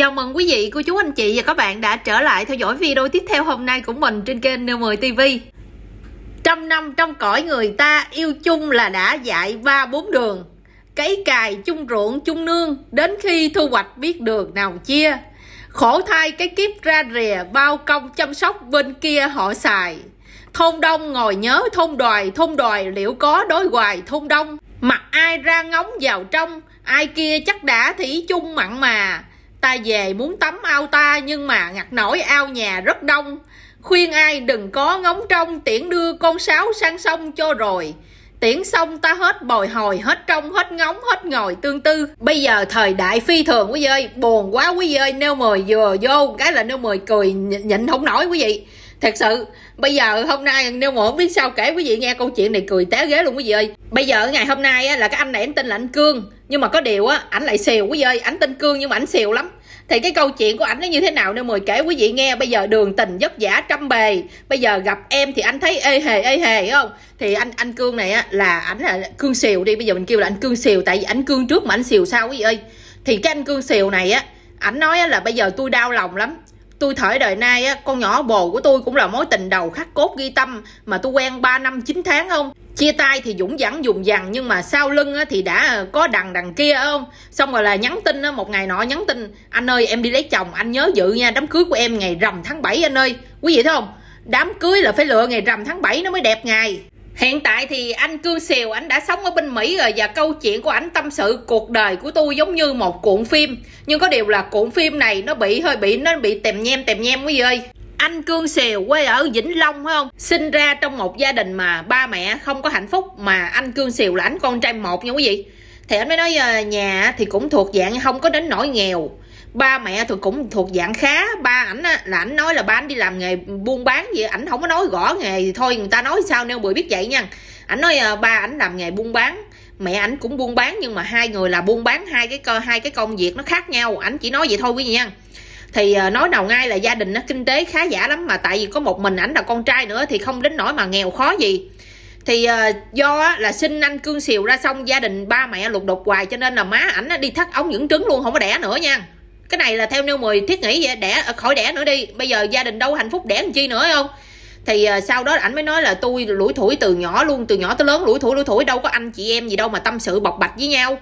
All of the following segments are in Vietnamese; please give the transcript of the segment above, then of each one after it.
Chào mừng quý vị, cô chú, anh chị và các bạn đã trở lại theo dõi video tiếp theo hôm nay của mình trên kênh n mười TV Trăm năm trong cõi người ta yêu chung là đã dạy ba bốn đường Cấy cài chung ruộng chung nương đến khi thu hoạch biết đường nào chia Khổ thay cái kiếp ra rìa bao công chăm sóc bên kia họ xài Thôn đông ngồi nhớ thôn đoài, thôn đoài liệu có đối hoài thôn đông Mặt ai ra ngóng vào trong, ai kia chắc đã thủy chung mặn mà ta về muốn tắm ao ta nhưng mà ngặt nổi ao nhà rất đông khuyên ai đừng có ngóng trong tiễn đưa con sáo sang sông cho rồi tiễn xong ta hết bồi hồi hết trong hết ngóng hết ngồi tương tư bây giờ thời đại phi thường quý ơi buồn quá quý ơi nêu mời vừa vô cái là nêu mời cười nhịn không nổi quý vị thật sự bây giờ hôm nay nêu mười không biết sao kể quý vị nghe câu chuyện này cười té ghế luôn quý vị ơi bây giờ ngày hôm nay á, là cái anh này anh tên là anh cương nhưng mà có điều á ảnh lại xìu quý ơi ảnh tên cương nhưng mà ảnh xìu lắm thì cái câu chuyện của ảnh nó như thế nào nên mời kể quý vị nghe bây giờ đường tình vất vả trăm bề bây giờ gặp em thì anh thấy ê hề ê hề không thì anh anh cương này á là ảnh là cương xìu đi bây giờ mình kêu là anh cương xìu tại vì ảnh cương trước mà anh xìu sau quý vị ơi thì cái anh cương xìu này á ảnh nói là bây giờ tôi đau lòng lắm tôi thở đời nay á, con nhỏ bồ của tôi cũng là mối tình đầu khắc cốt ghi tâm mà tôi quen 3 năm 9 tháng không chia tay thì dũng dẳng dùng dằn nhưng mà sau lưng á, thì đã có đằng đằng kia không xong rồi là nhắn tin á, một ngày nọ nhắn tin anh ơi em đi lấy chồng anh nhớ dự nha đám cưới của em ngày rằm tháng 7 anh ơi quý vị thấy không đám cưới là phải lựa ngày rằm tháng 7 nó mới đẹp ngày Hiện tại thì anh Cương Sìu anh đã sống ở bên Mỹ rồi và câu chuyện của anh tâm sự cuộc đời của tôi giống như một cuộn phim. Nhưng có điều là cuộn phim này nó bị hơi bị nó bị tèm nhem tèm nhem quý vị ơi. Anh Cương Sìu quê ở Vĩnh Long phải không? Sinh ra trong một gia đình mà ba mẹ không có hạnh phúc mà anh Cương Sìu là anh con trai một nha quý vị. Thì anh mới nói ờ, nhà thì cũng thuộc dạng không có đến nỗi nghèo ba mẹ tôi cũng thuộc dạng khá ba ảnh là ảnh nói là ba ảnh đi làm nghề buôn bán gì ảnh không có nói gõ nghề thì thôi người ta nói sao nêu bưởi biết vậy nha ảnh nói ờ, ba ảnh làm nghề buôn bán mẹ ảnh cũng buôn bán nhưng mà hai người là buôn bán hai cái cơ hai cái công việc nó khác nhau ảnh chỉ nói vậy thôi quý vị nha thì ờ, nói đầu ngay là gia đình nó kinh tế khá giả lắm mà tại vì có một mình ảnh là con trai nữa thì không đến nỗi mà nghèo khó gì thì ờ, do là sinh anh cương xìu ra xong gia đình ba mẹ lục đục hoài cho nên là má ảnh đi thắt ống những trứng luôn không có đẻ nữa nha cái này là theo nêu mười thiết nghĩ vậy đẻ à, khỏi đẻ nữa đi bây giờ gia đình đâu hạnh phúc đẻ làm chi nữa không thì à, sau đó ảnh mới nói là tôi lủi thủi từ nhỏ luôn từ nhỏ tới lớn lủi thủi lủi thủi đâu có anh chị em gì đâu mà tâm sự bộc bạch với nhau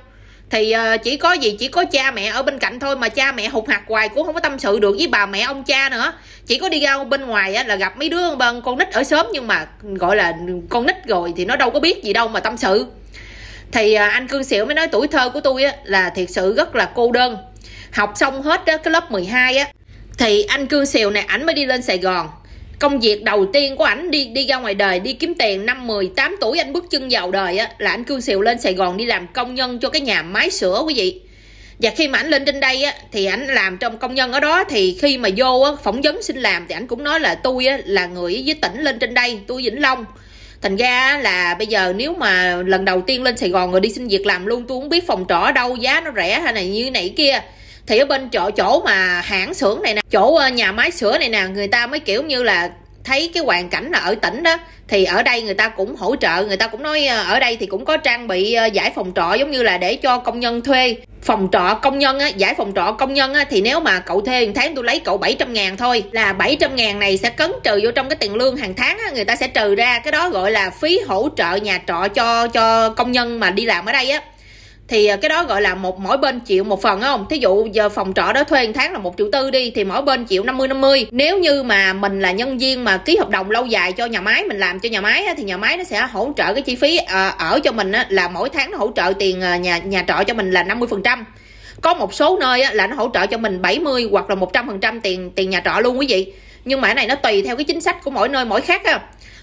thì à, chỉ có gì chỉ có cha mẹ ở bên cạnh thôi mà cha mẹ hụt hạt hoài cũng không có tâm sự được với bà mẹ ông cha nữa chỉ có đi ra bên ngoài là gặp mấy đứa bên con nít ở sớm nhưng mà gọi là con nít rồi thì nó đâu có biết gì đâu mà tâm sự thì anh cương xỉu mới nói tuổi thơ của tôi là thiệt sự rất là cô đơn học xong hết đó, cái lớp 12 á thì anh cương xìu này ảnh mới đi lên sài gòn công việc đầu tiên của ảnh đi đi ra ngoài đời đi kiếm tiền năm 18 tuổi anh bước chân vào đời á là anh cương xìu lên sài gòn đi làm công nhân cho cái nhà máy sữa quý vị và khi mà ảnh lên trên đây á thì ảnh làm trong công nhân ở đó thì khi mà vô á, phỏng vấn xin làm thì ảnh cũng nói là tôi á, là người với tỉnh lên trên đây tôi vĩnh long thành ra là bây giờ nếu mà lần đầu tiên lên sài gòn rồi đi xin việc làm luôn tôi không biết phòng trọ đâu giá nó rẻ hay này như này kia thì ở bên chỗ chỗ mà hãng xưởng này nè chỗ ờ, nhà máy sữa này nè người ta mới kiểu như là thấy cái hoàn cảnh là ở tỉnh đó thì ở đây người ta cũng hỗ trợ người ta cũng nói ờ, ở đây thì cũng có trang bị ờ, giải phòng trọ giống như là để cho công nhân thuê phòng trọ công nhân á, giải phòng trọ công nhân á, thì nếu mà cậu thuê một tháng tôi lấy cậu 700 ngàn thôi là 700 ngàn này sẽ cấn trừ vô trong cái tiền lương hàng tháng á, người ta sẽ trừ ra cái đó gọi là phí hỗ trợ nhà trọ cho cho công nhân mà đi làm ở đây á thì à, cái đó gọi là một mỗi bên chịu một phần không thí dụ giờ phòng trọ đó thuê một tháng là một triệu tư đi thì mỗi bên chịu 50 50 nếu như mà mình là nhân viên mà ký hợp đồng lâu dài cho nhà máy mình làm cho nhà máy thì nhà máy nó sẽ hỗ trợ cái chi phí à, ở cho mình là mỗi tháng nó hỗ trợ tiền à, nhà nhà trọ cho mình là 50 phần trăm có một số nơi là nó hỗ trợ cho mình 70 hoặc là 100% tiền tiền nhà trọ luôn quý vị nhưng mà cái này nó tùy theo cái chính sách của mỗi nơi mỗi khác ha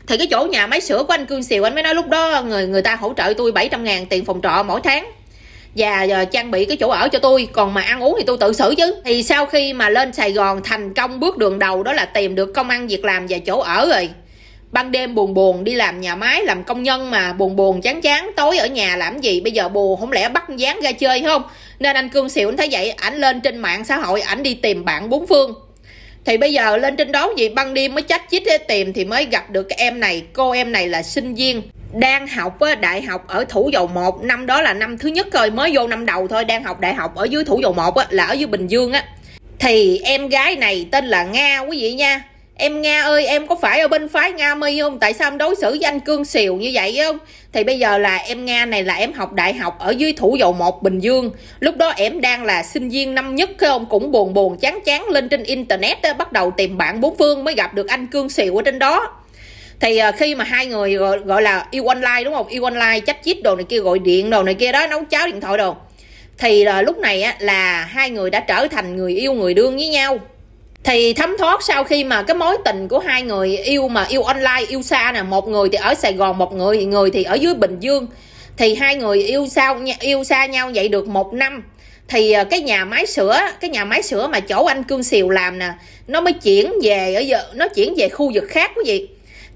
thì cái chỗ nhà máy sửa của anh cương xìu anh mới nói lúc đó người người ta hỗ trợ tôi 700 ngàn tiền phòng trọ mỗi tháng và trang bị cái chỗ ở cho tôi còn mà ăn uống thì tôi tự xử chứ thì sau khi mà lên Sài Gòn thành công bước đường đầu đó là tìm được công ăn việc làm và chỗ ở rồi ban đêm buồn buồn đi làm nhà máy làm công nhân mà buồn buồn chán chán tối ở nhà làm gì bây giờ buồn không lẽ bắt dán ra chơi không nên anh cương xịu anh thấy vậy ảnh lên trên mạng xã hội ảnh đi tìm bạn bốn phương thì bây giờ lên trên đó gì ban đêm mới chách chít eh, tìm thì mới gặp được cái em này cô em này là sinh viên đang học đại học ở thủ dầu một năm đó là năm thứ nhất rồi mới vô năm đầu thôi đang học đại học ở dưới thủ dầu một là ở dưới bình dương á thì em gái này tên là nga quý vị nha em nga ơi em có phải ở bên phái nga mi không tại sao em đối xử với anh cương xìu như vậy không thì bây giờ là em nga này là em học đại học ở dưới thủ dầu một bình dương lúc đó em đang là sinh viên năm nhất cái ông cũng buồn buồn chán chán lên trên internet bắt đầu tìm bạn bốn phương mới gặp được anh cương xìu ở trên đó thì ờ, khi mà hai người gọi, gọi là yêu e online đúng không yêu e online chat chít đồ này kia gọi điện đồ này kia đó nấu cháo điện thoại đồ thì là ờ, lúc này á, là hai người đã trở thành người yêu người đương với nhau thì thấm thoát sau khi mà cái mối tình của hai người yêu mà yêu online yêu xa nè một người thì ở sài gòn một người người thì ở dưới bình dương thì hai người yêu sao yêu xa nhau vậy được một năm thì ờ, cái nhà máy sữa cái nhà máy sữa mà chỗ anh cương xìu làm nè nó mới chuyển về ở giờ nó chuyển về khu vực khác quý vị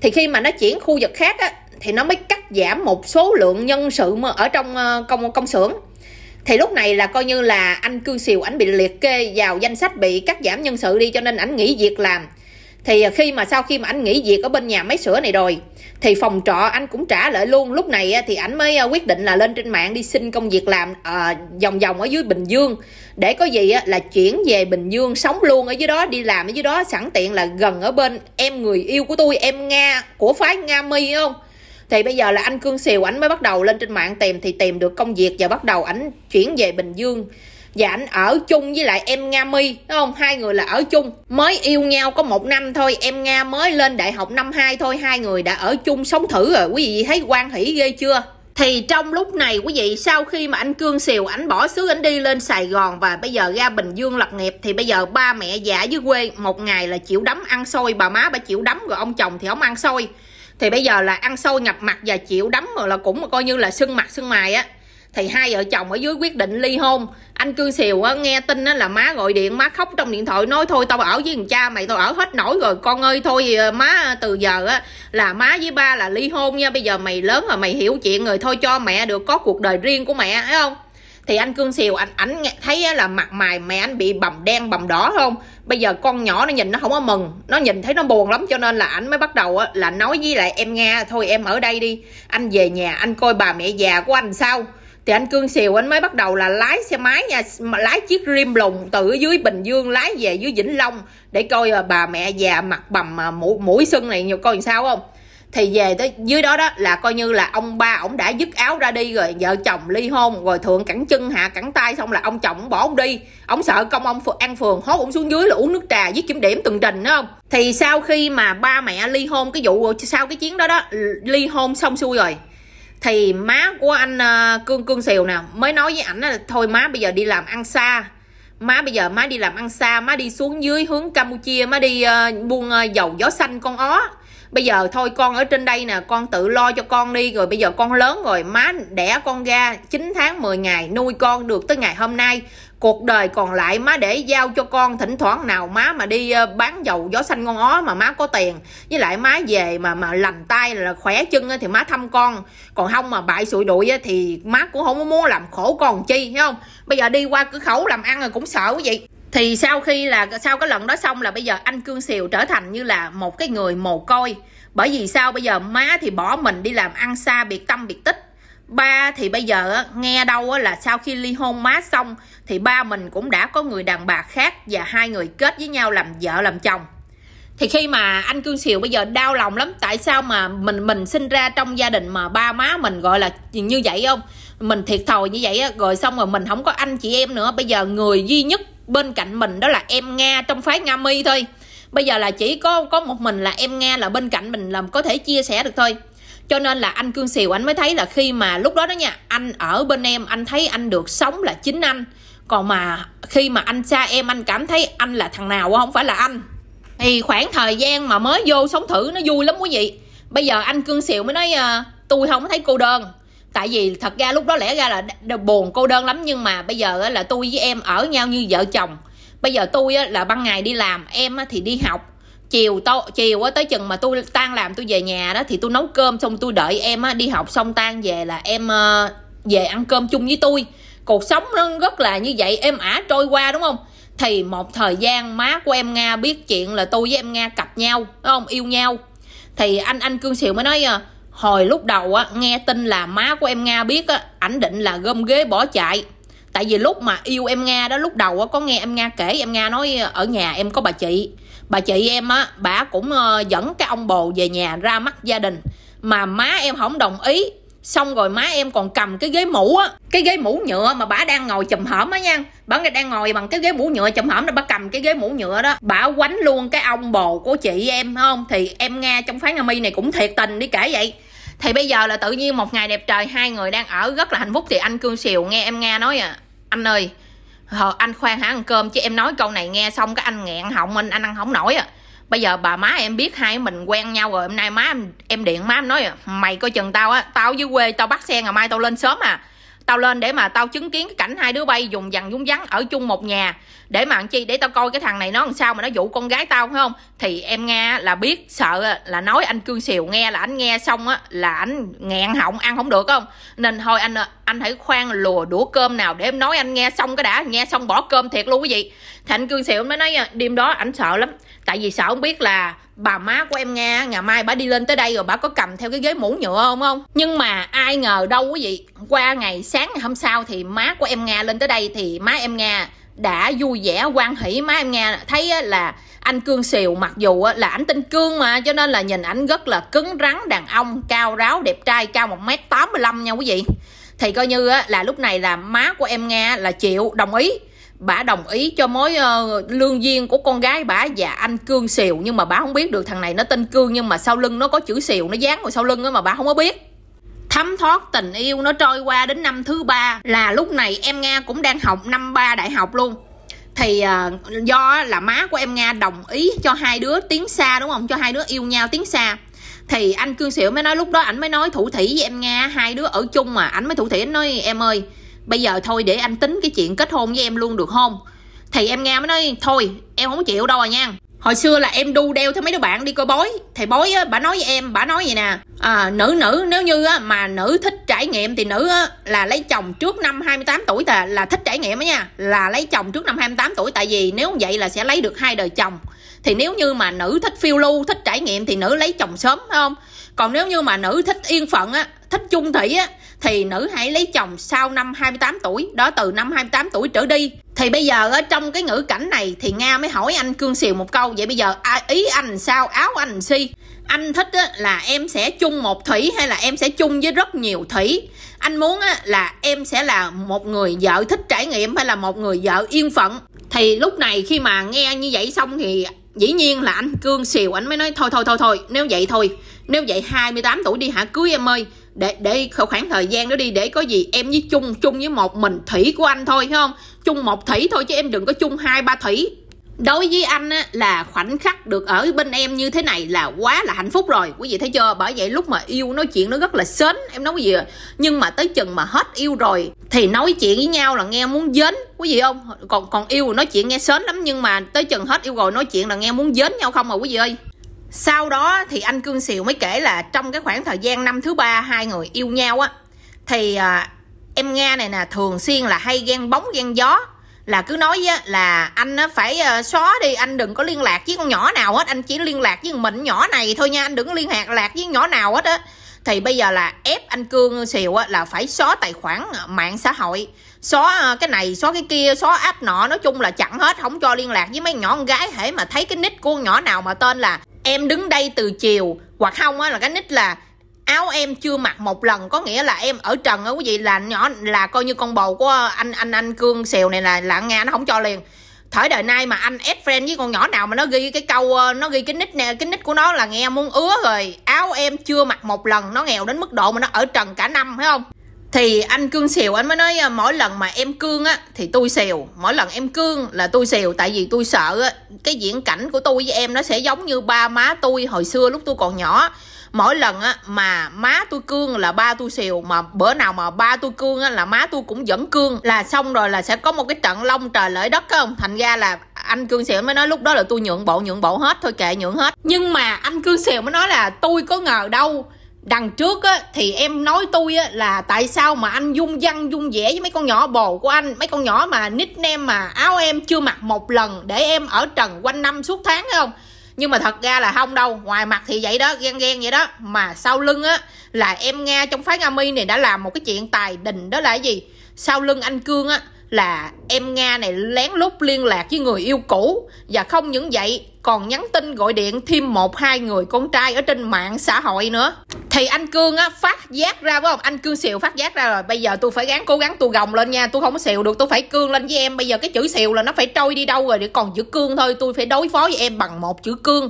thì khi mà nó chuyển khu vực khác á, thì nó mới cắt giảm một số lượng nhân sự mà ở trong ờ, công công xưởng thì lúc này là coi như là anh cư xìu ảnh bị liệt kê vào danh sách bị cắt giảm nhân sự đi cho nên ảnh nghỉ việc làm thì ờ, khi mà sau khi mà ảnh nghỉ việc ở bên nhà máy sửa này rồi thì phòng trọ anh cũng trả lại luôn lúc này à, thì ảnh mới à, quyết định là lên trên mạng đi xin công việc làm à, vòng vòng ở dưới bình dương để có gì à, là chuyển về bình dương sống luôn ở dưới đó đi làm ở dưới đó sẵn tiện là gần ở bên em người yêu của tôi em nga của phái nga mi không thì bây giờ là anh cương xìu ảnh mới bắt đầu lên trên mạng tìm thì tìm được công việc và bắt đầu ảnh chuyển về bình dương và dạ, ảnh ở chung với lại em nga mi đúng không hai người là ở chung mới yêu nhau có một năm thôi em nga mới lên đại học năm hai thôi hai người đã ở chung sống thử rồi quý vị thấy quan hỷ ghê chưa thì trong lúc này quý vị sau khi mà anh cương xìu ảnh bỏ xứ ảnh đi lên sài gòn và bây giờ ra bình dương lập nghiệp thì bây giờ ba mẹ giả dưới quê một ngày là chịu đấm ăn xôi bà má bà chịu đấm rồi ông chồng thì ông ăn xôi thì bây giờ là ăn xôi ngập mặt và chịu đấm rồi là cũng coi như là sưng mặt sưng mày á thì hai vợ chồng ở dưới quyết định ly hôn anh cương xìu á, nghe tin á, là má gọi điện má khóc trong điện thoại nói thôi tao ở với thằng cha mày tao ở hết nổi rồi con ơi thôi ờ, má ờ, từ giờ á là má với ba là ly hôn nha bây giờ mày lớn rồi mày hiểu chuyện rồi thôi cho mẹ được có cuộc đời riêng của mẹ phải không thì anh cương xìu anh ảnh thấy là mặt mày mẹ anh bị bầm đen bầm đỏ không bây giờ con nhỏ nó nhìn nó không có mừng nó nhìn thấy nó buồn lắm cho nên là ảnh mới bắt đầu là nói với lại em nghe thôi em ở đây đi anh về nhà anh coi bà mẹ già của anh sao thì anh cương xìu anh mới bắt đầu là lái xe máy nha lái chiếc rim lùng từ dưới bình dương lái về dưới vĩnh long để coi à, bà mẹ già mặt bầm à, mũi, mũi sưng này nhiều coi làm sao không thì về tới dưới đó đó là coi như là ông ba ổng đã dứt áo ra đi rồi vợ chồng ly hôn rồi thượng cẳng chân hạ cẳng tay xong là ông chồng bỏ ông đi ông sợ công ông ăn phường hốt ổng xuống dưới là uống nước trà viết kiểm điểm từng trình đó không thì sau khi mà ba mẹ ly hôn cái vụ sau cái chiến đó đó ly hôn xong xuôi rồi thì má của anh ờ, cương cương xìu nè mới nói với ảnh là thôi má bây giờ đi làm ăn xa má bây giờ má đi làm ăn xa má đi xuống dưới hướng campuchia má đi uh, buôn uh, dầu gió xanh con ó bây giờ thôi con ở trên đây nè con tự lo cho con đi rồi bây giờ con lớn rồi má đẻ con ra 9 tháng 10 ngày nuôi con được tới ngày hôm nay cuộc đời còn lại má để giao cho con thỉnh thoảng nào má mà đi ờ, bán dầu gió xanh ngon ó mà má có tiền với lại má về mà mà lành tay là khỏe chân thì má thăm con còn không mà bại sụi đuổi thì má cũng không muốn làm khổ con chi thấy không bây giờ đi qua cửa khẩu làm ăn rồi cũng sợ quý vị thì sau khi là sau cái lần đó xong là bây giờ anh cương xìu trở thành như là một cái người mồ côi bởi vì sao bây giờ má thì bỏ mình đi làm ăn xa biệt tâm biệt tích ba thì bây giờ nghe đâu là sau khi ly hôn má xong thì ba mình cũng đã có người đàn bà khác và hai người kết với nhau làm vợ làm chồng thì khi mà anh cương siêu bây giờ đau lòng lắm tại sao mà mình mình sinh ra trong gia đình mà ba má mình gọi là như vậy không mình thiệt thòi như vậy rồi xong rồi mình không có anh chị em nữa bây giờ người duy nhất bên cạnh mình đó là em nga trong phái nga mi thôi bây giờ là chỉ có có một mình là em nga là bên cạnh mình làm có thể chia sẻ được thôi cho nên là anh cương xìu anh mới thấy là khi mà lúc đó đó nha anh ở bên em anh thấy anh được sống là chính anh còn mà khi mà anh xa em anh cảm thấy anh là thằng nào không phải là anh thì khoảng thời gian mà mới vô sống thử nó vui lắm quý vị bây giờ anh cương xìu mới nói ờ, tôi không thấy cô đơn tại vì thật ra lúc đó lẽ ra là buồn cô đơn lắm nhưng mà bây giờ là tôi với em ở nhau như vợ chồng bây giờ tôi là ban ngày đi làm em thì đi học chiều to chiều á tới chừng mà tôi tan làm tôi về nhà đó thì tôi nấu cơm xong tôi đợi em á đi học xong tan về là em ờ, về ăn cơm chung với tôi cuộc sống nó rất là như vậy em ả trôi qua đúng không thì một thời gian má của em nga biết chuyện là tôi với em nga cặp nhau đúng không yêu nhau thì anh anh cương siệu mới nói à, hồi lúc đầu á nghe tin là má của em nga biết á ảnh định là gom ghế bỏ chạy tại vì lúc mà yêu em nga đó lúc đầu á có nghe em nga kể em nga nói ờ, ở nhà em có bà chị bà chị em á bà cũng ờ, dẫn cái ông bồ về nhà ra mắt gia đình mà má em không đồng ý xong rồi má em còn cầm cái ghế mũ á cái ghế mũ nhựa mà bà đang ngồi chùm hởm á nha bà đang ngồi bằng cái ghế mũ nhựa chùm hởm đó bà cầm cái ghế mũ nhựa đó bà quánh luôn cái ông bồ của chị em không thì em nghe trong phán mi này cũng thiệt tình đi kể vậy thì bây giờ là tự nhiên một ngày đẹp trời hai người đang ở rất là hạnh phúc thì anh cương xìu nghe em nghe nói à anh ơi Hờ, anh khoan hả ăn cơm chứ em nói câu này nghe xong cái anh nghẹn họng anh anh ăn không nổi à bây giờ bà má em biết hai mình quen nhau rồi hôm nay má em, em điện má em nói à, mày coi chừng tao á tao dưới quê tao bắt xe ngày mai tao lên sớm à tao lên để mà tao chứng kiến cái cảnh hai đứa bay dùng dằn dúng vắng ở chung một nhà để mà làm chi để tao coi cái thằng này nó làm sao mà nó dụ con gái tao phải không thì em nghe là biết sợ là nói anh cương xìu nghe là anh nghe xong á là anh nghẹn họng ăn không được không nên thôi anh anh hãy khoan lùa đũa cơm nào để em nói anh nghe xong cái đã nghe xong bỏ cơm thiệt luôn quý vị thì anh cương xìu mới nói đêm đó anh sợ lắm tại vì sợ không biết là bà má của em nghe ngày mai bà đi lên tới đây rồi bà có cầm theo cái ghế mũ nhựa không không nhưng mà ai ngờ đâu quý vị qua ngày sáng ngày hôm sau thì má của em nghe lên tới đây thì má em nghe đã vui vẻ quan hỷ má em nghe thấy là anh cương xìu mặc dù là ảnh tên cương mà cho nên là nhìn ảnh rất là cứng rắn đàn ông cao ráo đẹp trai cao một m tám mươi lăm nha quý vị thì coi như là lúc này là má của em nghe là chịu đồng ý bà đồng ý cho mối uh, lương duyên của con gái bà và anh cương xìu nhưng mà bà không biết được thằng này nó tên cương nhưng mà sau lưng nó có chữ xìu nó dán vào sau lưng đó mà bà không có biết thấm thoát tình yêu nó trôi qua đến năm thứ ba là lúc này em nga cũng đang học năm ba đại học luôn thì uh, do là má của em nga đồng ý cho hai đứa tiến xa đúng không cho hai đứa yêu nhau tiến xa thì anh cương xỉu mới nói lúc đó ảnh mới nói thủ thủy với em nga hai đứa ở chung mà ảnh mới thủ thủy anh nói em ơi bây giờ thôi để anh tính cái chuyện kết hôn với em luôn được không thì em nga mới nói thôi em không chịu đâu rồi nha hồi xưa là em đu đeo theo mấy đứa bạn đi coi bói thầy bói á bà nói với em bà nói vậy nè à, nữ nữ nếu như á mà nữ thích trải nghiệm thì nữ á là lấy chồng trước năm 28 tuổi là, là thích trải nghiệm á nha là lấy chồng trước năm 28 tuổi tại vì nếu vậy là sẽ lấy được hai đời chồng thì nếu như mà nữ thích phiêu lưu thích trải nghiệm thì nữ lấy chồng sớm phải không còn nếu như mà nữ thích yên phận á thích chung thủy á thì nữ hãy lấy chồng sau năm 28 tuổi đó từ năm 28 tuổi trở đi thì bây giờ ở trong cái ngữ cảnh này thì nga mới hỏi anh cương xìu một câu vậy bây giờ à, ý anh sao áo anh si anh thích là em sẽ chung một thủy hay là em sẽ chung với rất nhiều thủy anh muốn á là em sẽ là một người vợ thích trải nghiệm hay là một người vợ yên phận thì lúc này khi mà nghe như vậy xong thì dĩ nhiên là anh cương xìu anh mới nói thôi thôi thôi thôi nếu vậy thôi nếu vậy 28 tuổi đi hả cưới em ơi để để khoảng thời gian đó đi để có gì em với chung chung với một mình thủy của anh thôi phải không chung một thủy thôi chứ em đừng có chung hai ba thủy đối với anh á, là khoảnh khắc được ở bên em như thế này là quá là hạnh phúc rồi quý vị thấy chưa bởi vậy lúc mà yêu nói chuyện nó rất là sến em nói gì nhưng mà tới chừng mà hết yêu rồi thì nói chuyện với nhau là nghe muốn dến quý vị không còn còn yêu nói chuyện nghe sến lắm nhưng mà tới chừng hết yêu rồi nói chuyện là nghe muốn dến nhau không à, quý vị ơi sau đó thì anh cương xìu mới kể là trong cái khoảng thời gian năm thứ ba hai người yêu nhau á thì à, em nga này nè thường xuyên là hay ghen bóng ghen gió là cứ nói á, là anh á, phải à, xóa đi anh đừng có liên lạc với con nhỏ nào hết anh chỉ liên lạc với mình nhỏ này thôi nha anh đừng có liên lạc lạc với nhỏ nào hết á thì bây giờ là ép anh cương xìu á, là phải xóa tài khoản ờ, mạng xã hội xóa ờ, cái này xóa cái kia xóa app nọ nói chung là chặn hết không cho liên lạc với mấy nhỏ con gái hễ mà thấy cái nick của con nhỏ nào mà tên là em đứng đây từ chiều hoặc không á là cái nick là áo em chưa mặc một lần có nghĩa là em ở trần á quý vị là nhỏ là coi như con bầu của anh anh anh cương xèo này là là nga nó không cho liền thời đời nay mà anh ad friend với con nhỏ nào mà nó ghi cái câu ờ, nó ghi cái nick nè cái nick của nó là nghe muốn ứa rồi áo em chưa mặc một lần nó nghèo đến mức độ mà nó ở trần cả năm phải không thì anh cương xèo anh mới nói à, mỗi lần mà em cương á thì tôi xèo mỗi lần em cương là tôi xèo tại vì tôi sợ á, cái diễn cảnh của tôi với em nó sẽ giống như ba má tôi hồi xưa lúc tôi còn nhỏ mỗi lần á mà má tôi cương là ba tôi xìu mà bữa nào mà ba tôi cương á là má tôi cũng vẫn cương là xong rồi là sẽ có một cái trận long trời lỡ đất không thành ra là anh cương xìu mới nói lúc đó là tôi nhượng bộ nhượng bộ hết thôi kệ nhượng hết nhưng mà anh cương xìu mới nói là tôi có ngờ đâu đằng trước á, thì em nói tôi á, là tại sao mà anh dung văn dung dẻ với mấy con nhỏ bồ của anh mấy con nhỏ mà nickname mà áo em chưa mặc một lần để em ở trần quanh năm suốt tháng hay không nhưng mà thật ra là không đâu ngoài mặt thì vậy đó ghen ghen vậy đó mà sau lưng á là em nghe trong phái nga mi này đã làm một cái chuyện tài đình đó là cái gì sau lưng anh cương á là em Nga này lén lút liên lạc với người yêu cũ và không những vậy còn nhắn tin gọi điện thêm một hai người con trai ở trên mạng xã hội nữa thì anh cương á phát giác ra phải không anh cương xìu phát giác ra rồi bây giờ tôi phải gắng cố gắng tôi gồng lên nha tôi không có xìu được tôi phải cương lên với em bây giờ cái chữ xìu là nó phải trôi đi đâu rồi để còn chữ cương thôi tôi phải đối phó với em bằng một chữ cương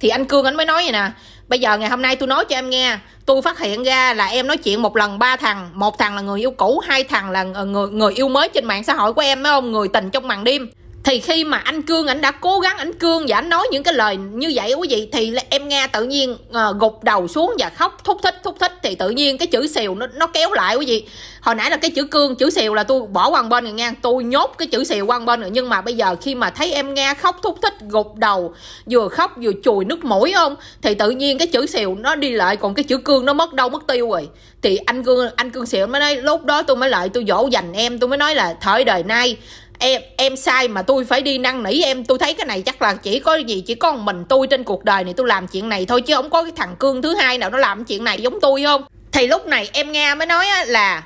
thì anh cương anh mới nói vậy nè bây giờ ngày hôm nay tôi nói cho em nghe tôi phát hiện ra là em nói chuyện một lần ba thằng một thằng là người yêu cũ hai thằng là người người yêu mới trên mạng xã hội của em phải ông người tình trong màn đêm thì khi mà anh cương anh đã cố gắng anh cương và anh nói những cái lời như vậy quý vị thì em nghe tự nhiên uh, gục đầu xuống và khóc thúc thích thúc thích thì tự nhiên cái chữ xìu nó nó kéo lại quý vị hồi nãy là cái chữ cương chữ xìu là tôi bỏ qua bên rồi nha tôi nhốt cái chữ xìu qua bên rồi nhưng mà bây giờ khi mà thấy em nghe khóc thúc thích gục đầu vừa khóc vừa chùi nước mũi không thì tự nhiên cái chữ xìu nó đi lại còn cái chữ cương nó mất đâu mất tiêu rồi thì anh cương anh cương xìu mới nói lúc đó tôi mới lại tôi dỗ dành em tôi mới nói là thời đời nay em em sai mà tôi phải đi năn nỉ em tôi thấy cái này chắc là chỉ có gì chỉ có mình tôi trên cuộc đời này tôi làm chuyện này thôi chứ không có cái thằng cương thứ hai nào nó làm chuyện này giống tôi không thì lúc này em nghe mới nói là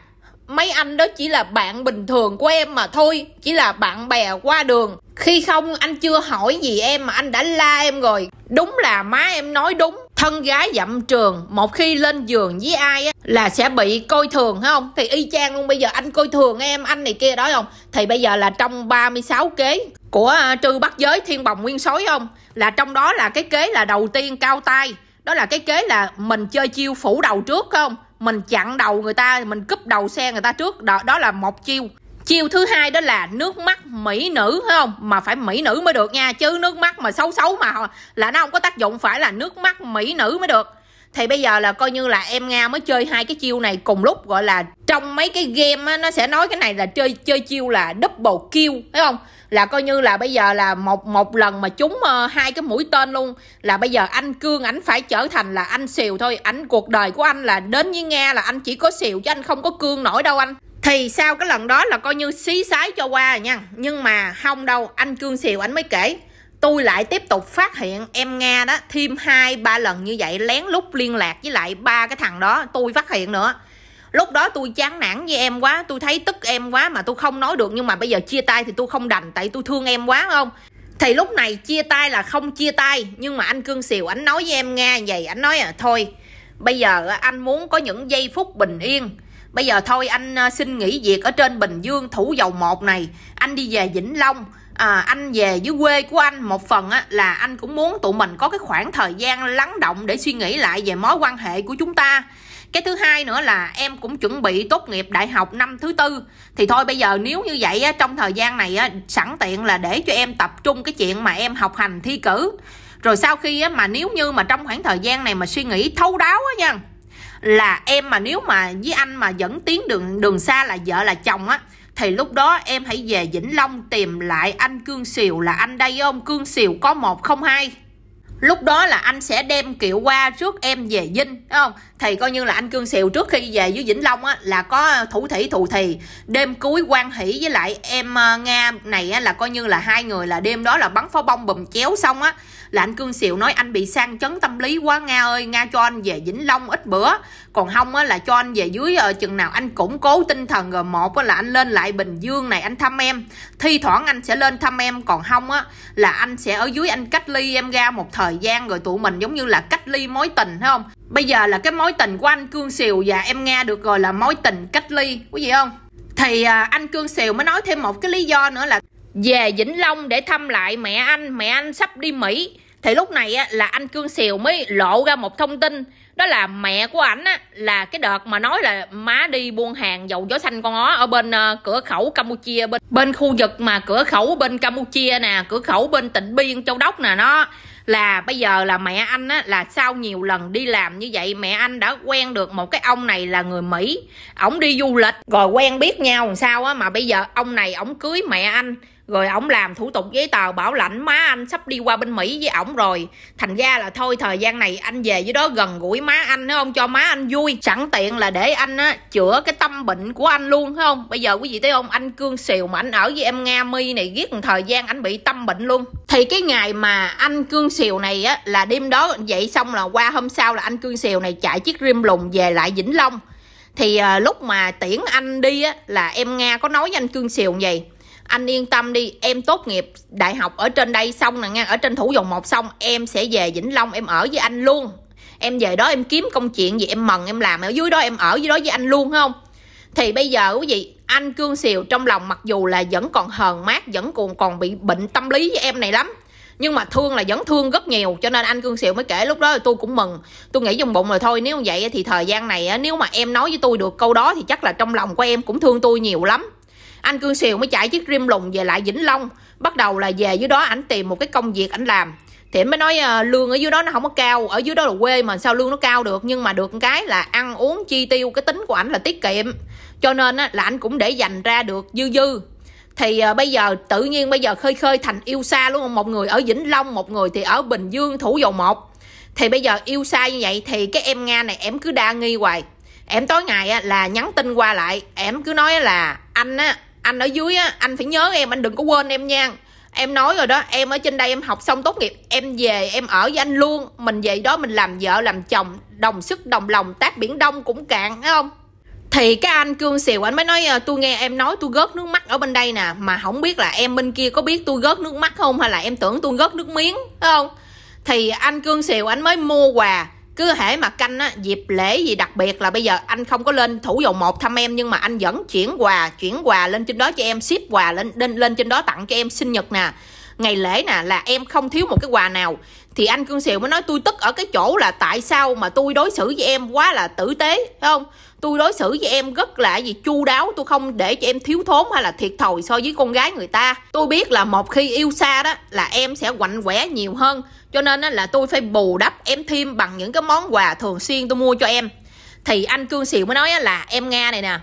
mấy anh đó chỉ là bạn bình thường của em mà thôi chỉ là bạn bè qua đường khi không anh chưa hỏi gì em mà anh đã la em rồi đúng là má em nói đúng thân gái dặm trường một khi lên giường với ai á là sẽ bị coi thường phải không thì y chang luôn bây giờ anh coi thường em anh này kia đó không thì bây giờ là trong 36 kế của à, trư bắc giới thiên bồng nguyên sói không là trong đó là cái kế là đầu tiên cao tay đó là cái kế là mình chơi chiêu phủ đầu trước không mình chặn đầu người ta mình cúp đầu xe người ta trước đó, đó là một chiêu chiêu thứ hai đó là nước mắt mỹ nữ phải không mà phải mỹ nữ mới được nha chứ nước mắt mà xấu xấu mà là nó không có tác dụng phải là nước mắt mỹ nữ mới được thì bây giờ là coi như là em nga mới chơi hai cái chiêu này cùng lúc gọi là trong mấy cái game á, nó sẽ nói cái này là chơi chơi chiêu là double kill phải không là coi như là bây giờ là một một lần mà trúng uh, hai cái mũi tên luôn là bây giờ anh cương ảnh phải trở thành là anh xìu thôi ảnh cuộc đời của anh là đến với nghe là anh chỉ có xìu chứ anh không có cương nổi đâu anh thì sau cái lần đó là coi như xí xái cho qua nha nhưng mà không đâu anh cương xìu ảnh mới kể tôi lại tiếp tục phát hiện em nga đó thêm hai ba lần như vậy lén lút liên lạc với lại ba cái thằng đó tôi phát hiện nữa lúc đó tôi chán nản với em quá tôi thấy tức em quá mà tôi không nói được nhưng mà bây giờ chia tay thì tôi không đành tại tôi thương em quá không thì lúc này chia tay là không chia tay nhưng mà anh cương xìu anh nói với em nghe vậy anh nói à thôi bây giờ anh muốn có những giây phút bình yên bây giờ thôi anh ờ, xin nghỉ việc ở trên bình dương thủ dầu một này anh đi về vĩnh long à, anh về dưới quê của anh một phần á, là anh cũng muốn tụi mình có cái khoảng thời gian lắng động để suy nghĩ lại về mối quan hệ của chúng ta cái thứ hai nữa là em cũng chuẩn bị tốt nghiệp đại học năm thứ tư thì thôi bây giờ nếu như vậy trong thời gian này sẵn tiện là để cho em tập trung cái chuyện mà em học hành thi cử rồi sau khi mà nếu như mà trong khoảng thời gian này mà suy nghĩ thấu đáo á nha là em mà nếu mà với anh mà dẫn tiến đường đường xa là vợ là chồng á thì lúc đó em hãy về Vĩnh Long tìm lại anh Cương Sìu là anh đây ông Cương Sìu có một không hai lúc đó là anh sẽ đem kiệu qua trước em về dinh đúng không thì coi như là anh cương xìu trước khi về với vĩnh long á là có thủ thủy thù thì đêm cuối quan hỷ với lại em ờ, nga này á là coi như là hai người là đêm đó là bắn pháo bông bùm chéo xong á là anh cương xịu nói anh bị sang chấn tâm lý quá nga ơi nga cho anh về vĩnh long ít bữa còn không á, là cho anh về dưới ở ờ, chừng nào anh củng cố tinh thần rồi một á, là anh lên lại bình dương này anh thăm em thi thoảng anh sẽ lên thăm em còn không á là anh sẽ ở dưới anh cách ly em ra một thời gian rồi tụi mình giống như là cách ly mối tình thấy không bây giờ là cái mối tình của anh cương xìu và em nga được gọi là mối tình cách ly quý gì không thì à, anh cương xìu mới nói thêm một cái lý do nữa là về Vĩnh Long để thăm lại mẹ anh mẹ anh sắp đi Mỹ thì lúc này á, là anh Cương Sìu mới lộ ra một thông tin đó là mẹ của ảnh á, là cái đợt mà nói là má đi buôn hàng dầu gió xanh con ó ở bên uh, cửa khẩu Campuchia bên bên khu vực mà cửa khẩu bên Campuchia nè cửa khẩu bên tỉnh biên Châu Đốc nè nó là bây giờ là mẹ anh á, là sau nhiều lần đi làm như vậy mẹ anh đã quen được một cái ông này là người Mỹ ổng đi du lịch rồi quen biết nhau làm sao á mà bây giờ ông này ổng cưới mẹ anh rồi ổng làm thủ tục giấy tờ bảo lãnh má anh sắp đi qua bên mỹ với ổng rồi thành ra là thôi thời gian này anh về với đó gần gũi má anh phải không cho má anh vui sẵn tiện là để anh á chữa cái tâm bệnh của anh luôn phải không bây giờ quý vị thấy không anh cương xìu mà anh ở với em nga mi này giết một thời gian anh bị tâm bệnh luôn thì cái ngày mà anh cương xìu này á là đêm đó vậy xong là qua hôm sau là anh cương xìu này chạy chiếc rim lùng về lại vĩnh long thì à, lúc mà tiễn anh đi á là em nga có nói với anh cương xìu như anh yên tâm đi em tốt nghiệp đại học ở trên đây xong nè nha ở trên thủ dầu một xong em sẽ về vĩnh long em ở với anh luôn em về đó em kiếm công chuyện gì em mần em làm ở dưới đó em ở dưới đó với anh luôn không thì bây giờ quý vị anh cương xìu trong lòng mặc dù là vẫn còn hờn mát vẫn còn còn bị bệnh tâm lý với em này lắm nhưng mà thương là vẫn thương rất nhiều cho nên anh cương xìu mới kể lúc đó tôi cũng mừng tôi nghĩ trong bụng rồi thôi nếu vậy thì thời gian này nếu mà em nói với tôi được câu đó thì chắc là trong lòng của em cũng thương tôi nhiều lắm anh Cương Sìu mới chạy chiếc rim lùng về lại Vĩnh Long. Bắt đầu là về dưới đó ảnh tìm một cái công việc ảnh làm. Thì mới nói uh, lương ở dưới đó nó không có cao, ở dưới đó là quê mà sao lương nó cao được. Nhưng mà được cái là ăn uống chi tiêu, cái tính của ảnh là tiết kiệm. Cho nên á, là anh cũng để dành ra được dư dư. Thì uh, bây giờ tự nhiên bây giờ khơi khơi thành yêu xa luôn. Một người ở Vĩnh Long, một người thì ở Bình Dương, Thủ Dầu Một. Thì bây giờ yêu xa như vậy thì cái em Nga này em cứ đa nghi hoài em tối ngày á, là nhắn tin qua lại em cứ nói là anh á anh ở dưới á anh phải nhớ em anh đừng có quên em nha em nói rồi đó em ở trên đây em học xong tốt nghiệp em về em ở với anh luôn mình về đó mình làm vợ làm chồng đồng sức đồng lòng tác biển đông cũng cạn thấy không thì cái anh cương xìu anh mới nói ờ, tôi nghe em nói tôi gớt nước mắt ở bên đây nè mà không biết là em bên kia có biết tôi gớt nước mắt không hay là em tưởng tôi gớt nước miếng thấy không thì anh cương xìu anh mới mua quà cứ hễ mà canh á dịp lễ gì đặc biệt là bây giờ anh không có lên thủ dầu một thăm em nhưng mà anh vẫn chuyển quà chuyển quà lên trên đó cho em ship quà lên lên lên trên đó tặng cho em sinh nhật nè ngày lễ nè là em không thiếu một cái quà nào thì anh cương xìu mới nói tôi tức ở cái chỗ là tại sao mà tôi đối xử với em quá là tử tế phải không tôi đối xử với em rất là gì chu đáo tôi không để cho em thiếu thốn hay là thiệt thòi so với con gái người ta tôi biết là một khi yêu xa đó là em sẽ quạnh quẻ nhiều hơn cho nên là tôi phải bù đắp em thêm bằng những cái món quà thường xuyên tôi mua cho em thì anh cương xịu mới nói là em nga này nè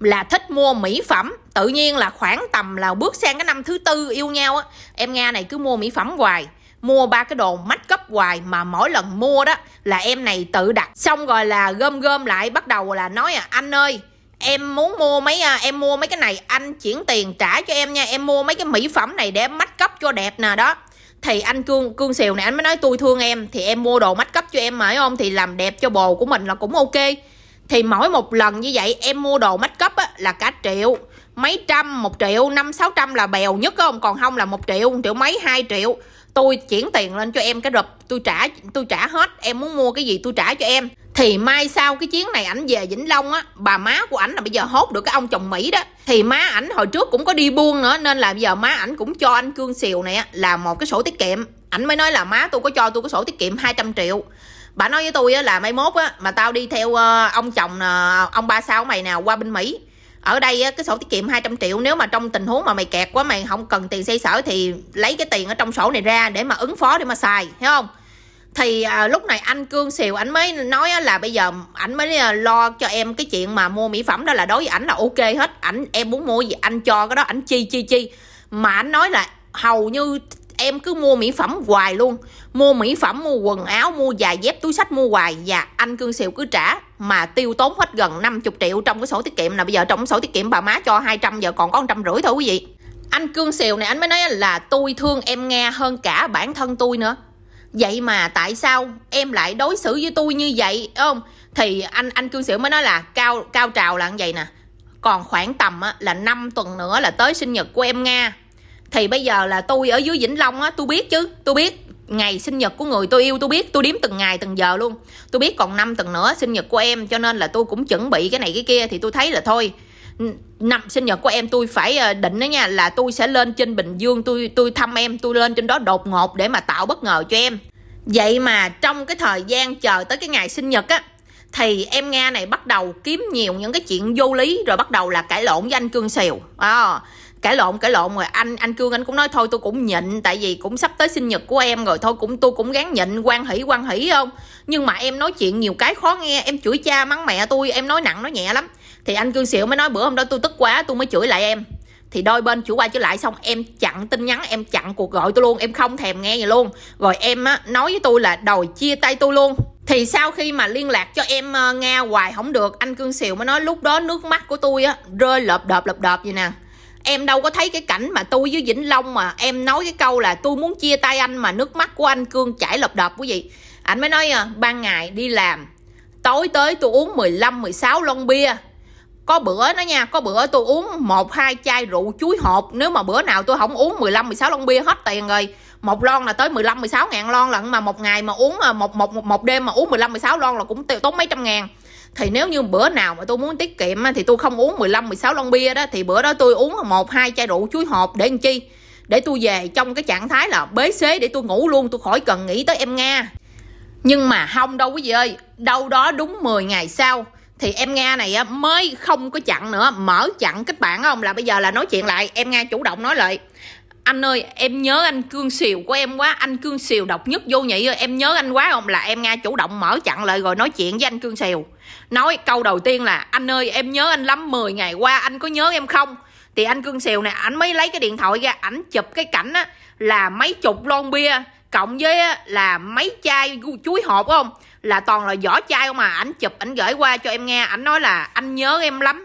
là thích mua mỹ phẩm tự nhiên là khoảng tầm là bước sang cái năm thứ tư yêu nhau á em nga này cứ mua mỹ phẩm hoài mua ba cái đồ mách cấp hoài mà mỗi lần mua đó là em này tự đặt xong rồi là gom gom lại bắt đầu là nói à anh ơi em muốn mua mấy à, em mua mấy cái này anh chuyển tiền trả cho em nha em mua mấy cái mỹ phẩm này để mách cấp cho đẹp nè đó thì anh cương cương xìu này anh mới nói tôi thương em thì em mua đồ make cấp cho em mà không thì làm đẹp cho bồ của mình là cũng ok thì mỗi một lần như vậy em mua đồ make cấp á, là cả triệu mấy trăm một triệu năm sáu trăm là bèo nhất không còn không là một triệu một triệu mấy hai triệu tôi chuyển tiền lên cho em cái rụp tôi trả tôi trả hết em muốn mua cái gì tôi trả cho em thì mai sau cái chuyến này ảnh về vĩnh long á bà má của ảnh là bây giờ hốt được cái ông chồng mỹ đó thì má ảnh hồi trước cũng có đi buôn nữa nên là bây giờ má ảnh cũng cho anh cương xìu này á là một cái sổ tiết kiệm ảnh mới nói là má tôi có cho tôi cái sổ tiết kiệm 200 triệu bà nói với tôi á là mai mốt á mà tao đi theo ờ, ông chồng ờ, ông ba sao mày nào qua bên mỹ ở đây á, cái sổ tiết kiệm 200 triệu nếu mà trong tình huống mà mày kẹt quá mày không cần tiền xây sở thì lấy cái tiền ở trong sổ này ra để mà ứng phó để mà xài hiểu không thì à, lúc này anh cương xìu ảnh mới nói là bây giờ ảnh mới à, lo cho em cái chuyện mà mua mỹ phẩm đó là đối với ảnh là ok hết ảnh em muốn mua gì anh cho cái đó ảnh chi chi chi mà ảnh nói là hầu như em cứ mua mỹ phẩm hoài luôn mua mỹ phẩm mua quần áo mua giày dép túi sách mua hoài và anh cương xìu cứ trả mà tiêu tốn hết gần 50 triệu trong cái sổ tiết kiệm là bây giờ trong sổ tiết kiệm bà má cho 200 giờ còn có trăm rưỡi thôi quý vị anh cương xìu này anh mới nói là tôi thương em nghe hơn cả bản thân tôi nữa vậy mà tại sao em lại đối xử với tôi như vậy không thì anh anh cương xỉu mới nói là cao cao trào là như vậy nè còn khoảng tầm á, là 5 tuần nữa là tới sinh nhật của em nga thì bây giờ là tôi ở dưới vĩnh long á tôi biết chứ tôi biết ngày sinh nhật của người tôi yêu tôi biết tôi đếm từng ngày từng giờ luôn tôi biết còn 5 tuần nữa sinh nhật của em cho nên là tôi cũng chuẩn bị cái này cái kia thì tôi thấy là thôi năm sinh nhật của em tôi phải ờ, định đó nha là tôi sẽ lên trên bình dương tôi tôi thăm em tôi lên trên đó đột ngột để mà tạo bất ngờ cho em vậy mà trong cái thời gian chờ tới cái ngày sinh nhật á thì em nghe này bắt đầu kiếm nhiều những cái chuyện vô lý rồi bắt đầu là cãi lộn với anh cương xìu à, ờ, cãi lộn cãi lộn rồi anh anh cương anh cũng nói thôi tôi cũng nhịn tại vì cũng sắp tới sinh nhật của em rồi thôi cũng tôi cũng gán nhịn quan hỷ quan hỷ không nhưng mà em nói chuyện nhiều cái khó nghe em chửi cha mắng mẹ tôi em nói nặng nói nhẹ lắm thì anh cương xỉu mới nói bữa hôm đó tôi tức quá tôi mới chửi lại em thì đôi bên chửi qua chửi lại xong em chặn tin nhắn em chặn cuộc gọi tôi luôn em không thèm nghe gì luôn rồi em á, nói với tôi là đòi chia tay tôi luôn thì sau khi mà liên lạc cho em ờ, nghe hoài không được anh cương xỉu mới nói lúc đó nước mắt của tôi á rơi lợp đợp lợp đợp vậy nè em đâu có thấy cái cảnh mà tôi với vĩnh long mà em nói cái câu là tôi muốn chia tay anh mà nước mắt của anh cương chảy lợp đợp quý vị anh mới nói ờ, ban ngày đi làm tối tới tôi uống 15 16 lon bia có bữa nó nha có bữa tôi uống một hai chai rượu chuối hộp nếu mà bữa nào tôi không uống 15 16 lon bia hết tiền rồi một lon là tới 15 16 ngàn lon lận mà một ngày mà uống à, một một một, một đêm mà uống 15 16 lon là cũng tiêu tốn mấy trăm ngàn thì nếu như bữa nào mà tôi muốn tiết kiệm thì tôi không uống 15 16 lon bia đó thì bữa đó tôi uống một hai chai rượu chuối hộp để làm chi để tôi về trong cái trạng thái là bế xế để tôi ngủ luôn tôi khỏi cần nghĩ tới em Nga nhưng mà không đâu quý vị ơi đâu đó đúng 10 ngày sau thì em nga này mới không có chặn nữa mở chặn kết bạn không là bây giờ là nói chuyện lại em nga chủ động nói lại anh ơi em nhớ anh cương xìu của em quá anh cương xìu độc nhất vô nhị ơi em nhớ anh quá không là em nga chủ động mở chặn lại rồi nói chuyện với anh cương xìu nói câu đầu tiên là anh ơi em nhớ anh lắm 10 ngày qua anh có nhớ em không thì anh cương xìu này ảnh mới lấy cái điện thoại ra ảnh chụp cái cảnh á là mấy chục lon bia cộng với á, là mấy chai chuối hộp không là toàn là vỏ chai không mà ảnh chụp ảnh gửi qua cho em nghe ảnh nói là anh nhớ em lắm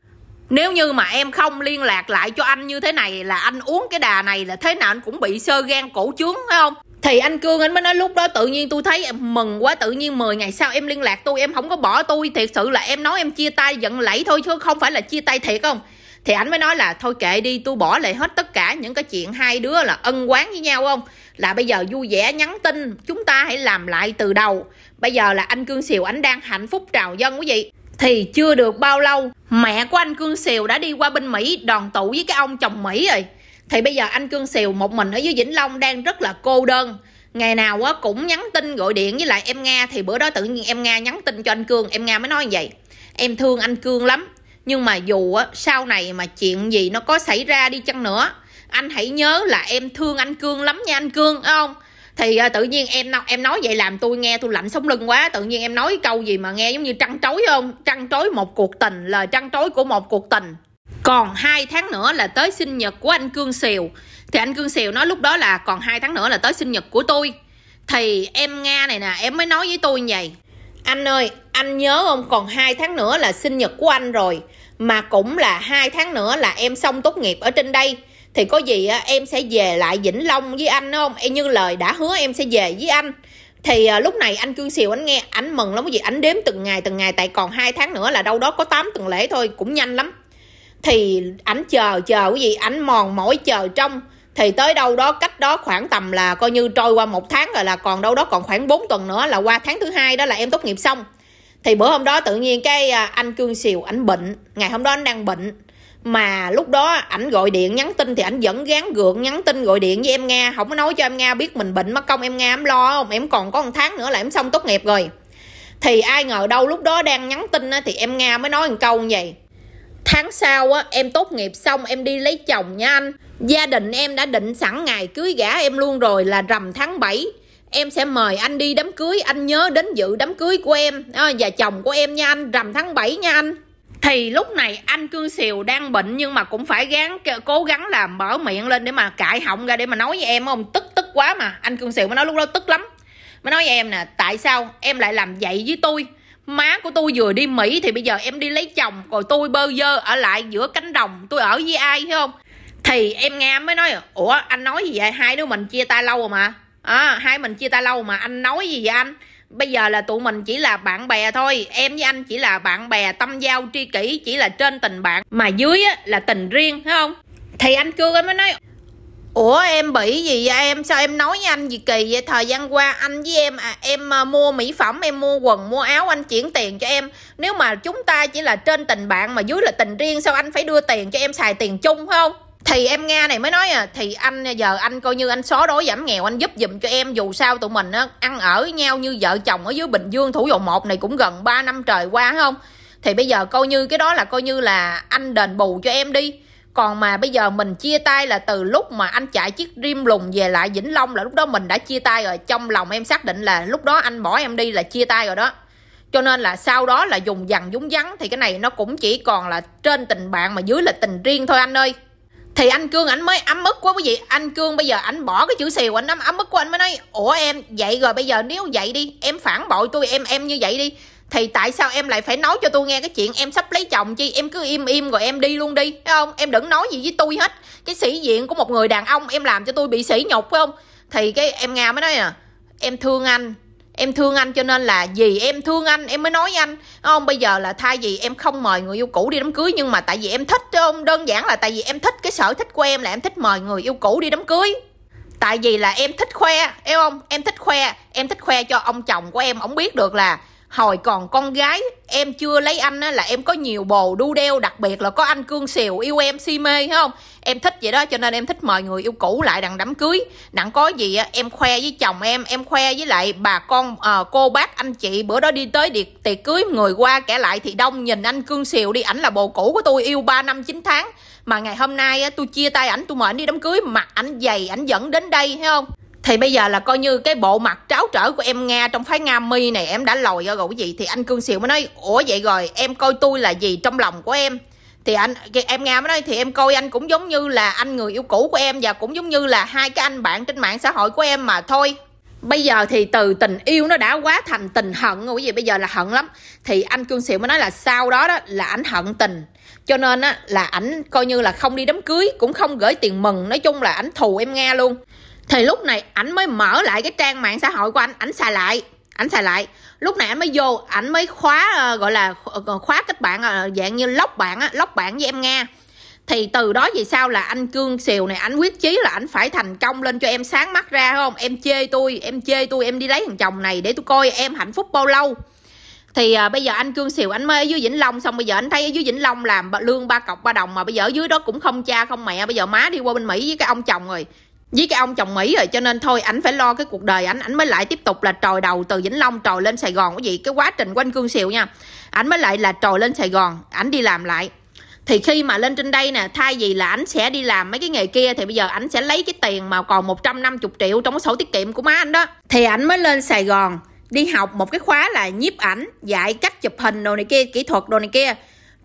nếu như mà em không liên lạc lại cho anh như thế này là anh uống cái đà này là thế nào anh cũng bị sơ gan cổ trướng phải không thì anh cương anh mới nói lúc đó tự nhiên tôi thấy em mừng quá tự nhiên 10 ngày sau em liên lạc tôi em không có bỏ tôi thiệt sự là em nói em chia tay giận lẫy thôi chứ không phải là chia tay thiệt không thì anh mới nói là thôi kệ đi tôi bỏ lại hết tất cả những cái chuyện hai đứa là ân quán với nhau không là bây giờ vui vẻ nhắn tin chúng ta hãy làm lại từ đầu bây giờ là anh cương xìu anh đang hạnh phúc trào dân quý vị thì chưa được bao lâu mẹ của anh cương xìu đã đi qua bên mỹ đoàn tụ với cái ông chồng mỹ rồi thì bây giờ anh cương xìu một mình ở dưới vĩnh long đang rất là cô đơn ngày nào cũng nhắn tin gọi điện với lại em nga thì bữa đó tự nhiên em nga nhắn tin cho anh cương em nga mới nói như vậy em thương anh cương lắm nhưng mà dù á, sau này mà chuyện gì nó có xảy ra đi chăng nữa anh hãy nhớ là em thương anh cương lắm nha anh cương phải không thì uh, tự nhiên em em nói vậy làm tôi nghe tôi lạnh sống lưng quá tự nhiên em nói câu gì mà nghe giống như trăn trối không trăn trối một cuộc tình là trăn trối của một cuộc tình còn hai tháng nữa là tới sinh nhật của anh cương xìu thì anh cương xìu nói lúc đó là còn hai tháng nữa là tới sinh nhật của tôi thì em nghe này nè em mới nói với tôi như vậy anh ơi anh nhớ không còn hai tháng nữa là sinh nhật của anh rồi mà cũng là hai tháng nữa là em xong tốt nghiệp ở trên đây thì có gì em sẽ về lại vĩnh long với anh không em như lời đã hứa em sẽ về với anh thì à, lúc này anh cương xìu anh nghe anh mừng lắm cái gì anh đếm từng ngày từng ngày tại còn hai tháng nữa là đâu đó có 8 tuần lễ thôi cũng nhanh lắm thì ảnh chờ chờ cái gì ảnh mòn mỏi chờ trong thì tới đâu đó cách đó khoảng tầm là coi như trôi qua một tháng rồi là còn đâu đó còn khoảng 4 tuần nữa là qua tháng thứ hai đó là em tốt nghiệp xong thì bữa hôm đó tự nhiên cái à, anh cương xìu ảnh bệnh ngày hôm đó anh đang bệnh mà lúc đó ảnh gọi điện nhắn tin thì ảnh vẫn gán gượng nhắn tin gọi điện với em nga không có nói cho em nga biết mình bệnh mất công em nga em lo không em còn có một tháng nữa là em xong tốt nghiệp rồi thì ai ngờ đâu lúc đó đang nhắn tin thì em nga mới nói một câu như vậy tháng sau á em tốt nghiệp xong em đi lấy chồng nha anh gia đình em đã định sẵn ngày cưới gả em luôn rồi là rằm tháng 7 em sẽ mời anh đi đám cưới anh nhớ đến dự đám cưới của em à, và chồng của em nha anh rằm tháng 7 nha anh thì lúc này anh cương xìu đang bệnh nhưng mà cũng phải gắng cố gắng làm mở miệng lên để mà cãi họng ra để mà nói với em không tức tức quá mà anh cương xìu mới nói lúc đó tức lắm mới nói với em nè tại sao em lại làm vậy với tôi má của tôi vừa đi mỹ thì bây giờ em đi lấy chồng rồi tôi bơ dơ ở lại giữa cánh đồng tôi ở với ai hiểu không thì em nghe mới nói ủa anh nói gì vậy hai đứa mình chia tay lâu rồi mà à, hai mình chia tay lâu mà anh nói gì vậy anh bây giờ là tụi mình chỉ là bạn bè thôi em với anh chỉ là bạn bè tâm giao tri kỷ chỉ là trên tình bạn mà dưới á, là tình riêng phải không thì anh cương mới nói Ủa em bị gì vậy em Sao em nói với anh gì kỳ vậy Thời gian qua anh với em à, Em à, mua mỹ phẩm, em mua quần, mua áo Anh chuyển tiền cho em Nếu mà chúng ta chỉ là trên tình bạn Mà dưới là tình riêng Sao anh phải đưa tiền cho em xài tiền chung phải không thì em nghe này mới nói à thì anh à, giờ anh coi như anh xóa đói giảm nghèo anh giúp giùm cho em dù sao tụi mình á, ăn ở nhau như vợ chồng ở dưới bình dương thủ dầu một này cũng gần 3 năm trời qua không thì bây giờ coi như cái đó là coi như là anh đền bù cho em đi còn mà bây giờ mình chia tay là từ lúc mà anh chạy chiếc rim lùng về lại Vĩnh Long là lúc đó mình đã chia tay rồi trong lòng em xác định là lúc đó anh bỏ em đi là chia tay rồi đó cho nên là sau đó là dùng dằn dúng vắng thì cái này nó cũng chỉ còn là trên tình bạn mà dưới là tình riêng thôi anh ơi thì anh cương ảnh mới ấm ức quá quý vị anh cương bây giờ ảnh bỏ cái chữ xìu ảnh ấm ấm ức của anh mới nói ủa em vậy rồi bây giờ nếu vậy đi em phản bội tôi em em như vậy đi thì tại sao em lại phải nói cho tôi nghe cái chuyện em sắp lấy chồng chi em cứ im im rồi em đi luôn đi phải không em đừng nói gì với tôi hết cái sĩ diện của một người đàn ông em làm cho tôi bị sỉ nhục phải không thì cái em nga mới nói à em thương anh em thương anh cho nên là vì em thương anh em mới nói với anh không bây giờ là thay vì em không mời người yêu cũ đi đám cưới nhưng mà tại vì em thích không đơn giản là tại vì em thích cái sở thích của em là em thích mời người yêu cũ đi đám cưới tại vì là em thích khoe em không em thích khoe em thích khoe cho ông chồng của em ổng biết được là hồi còn con gái em chưa lấy anh á, là em có nhiều bồ đu đeo đặc biệt là có anh cương xìu yêu em si mê thấy không em thích vậy đó cho nên em thích mời người yêu cũ lại đằng đám cưới đặng có gì á, em khoe với chồng em em khoe với lại bà con à, cô bác anh chị bữa đó đi tới tiệc, tiệc cưới người qua kẻ lại thì đông nhìn anh cương xìu đi ảnh là bồ cũ của tôi yêu 3 năm 9 tháng mà ngày hôm nay á, tôi chia tay ảnh tôi mời ảnh đi đám cưới mặc ảnh dày ảnh dẫn đến đây thấy không thì bây giờ là coi như cái bộ mặt tráo trở của em nga trong phái nga mi này em đã lòi ra rồi cái gì thì anh cương siêu mới nói ủa vậy rồi em coi tôi là gì trong lòng của em thì anh em nga mới nói thì em coi anh cũng giống như là anh người yêu cũ của em và cũng giống như là hai cái anh bạn trên mạng xã hội của em mà thôi bây giờ thì từ tình yêu nó đã quá thành tình hận rồi cái gì bây giờ là hận lắm thì anh cương xịu mới nói là sau đó đó là ảnh hận tình cho nên á là ảnh coi như là không đi đám cưới cũng không gửi tiền mừng nói chung là ảnh thù em nga luôn thì lúc này ảnh mới mở lại cái trang mạng xã hội của anh ảnh xài lại ảnh xài lại lúc này anh mới vô ảnh mới khóa ờ, gọi là ờ, khóa kết bạn ờ, dạng như lóc bạn á lóc bạn với em nga thì từ đó về sau là anh cương xìu này anh quyết chí là anh phải thành công lên cho em sáng mắt ra không em chê tôi em chê tôi em đi lấy thằng chồng này để tôi coi em hạnh phúc bao lâu thì à, bây giờ anh cương xìu anh mới ở dưới vĩnh long xong bây giờ anh thấy ở dưới vĩnh long làm lương ba cọc ba đồng mà bây giờ ở dưới đó cũng không cha không mẹ bây giờ má đi qua bên mỹ với cái ông chồng rồi với cái ông chồng Mỹ rồi cho nên thôi ảnh phải lo cái cuộc đời ảnh ảnh mới lại tiếp tục là trồi đầu từ Vĩnh Long trồi lên Sài Gòn quý vị cái quá trình quanh Cương Siêu nha ảnh mới lại là trồi lên Sài Gòn ảnh đi làm lại thì khi mà lên trên đây nè thay vì là ảnh sẽ đi làm mấy cái nghề kia thì bây giờ ảnh sẽ lấy cái tiền mà còn 150 triệu trong cái sổ tiết kiệm của má anh đó thì ảnh mới lên Sài Gòn đi học một cái khóa là nhiếp ảnh dạy cách chụp hình đồ này kia kỹ thuật đồ này kia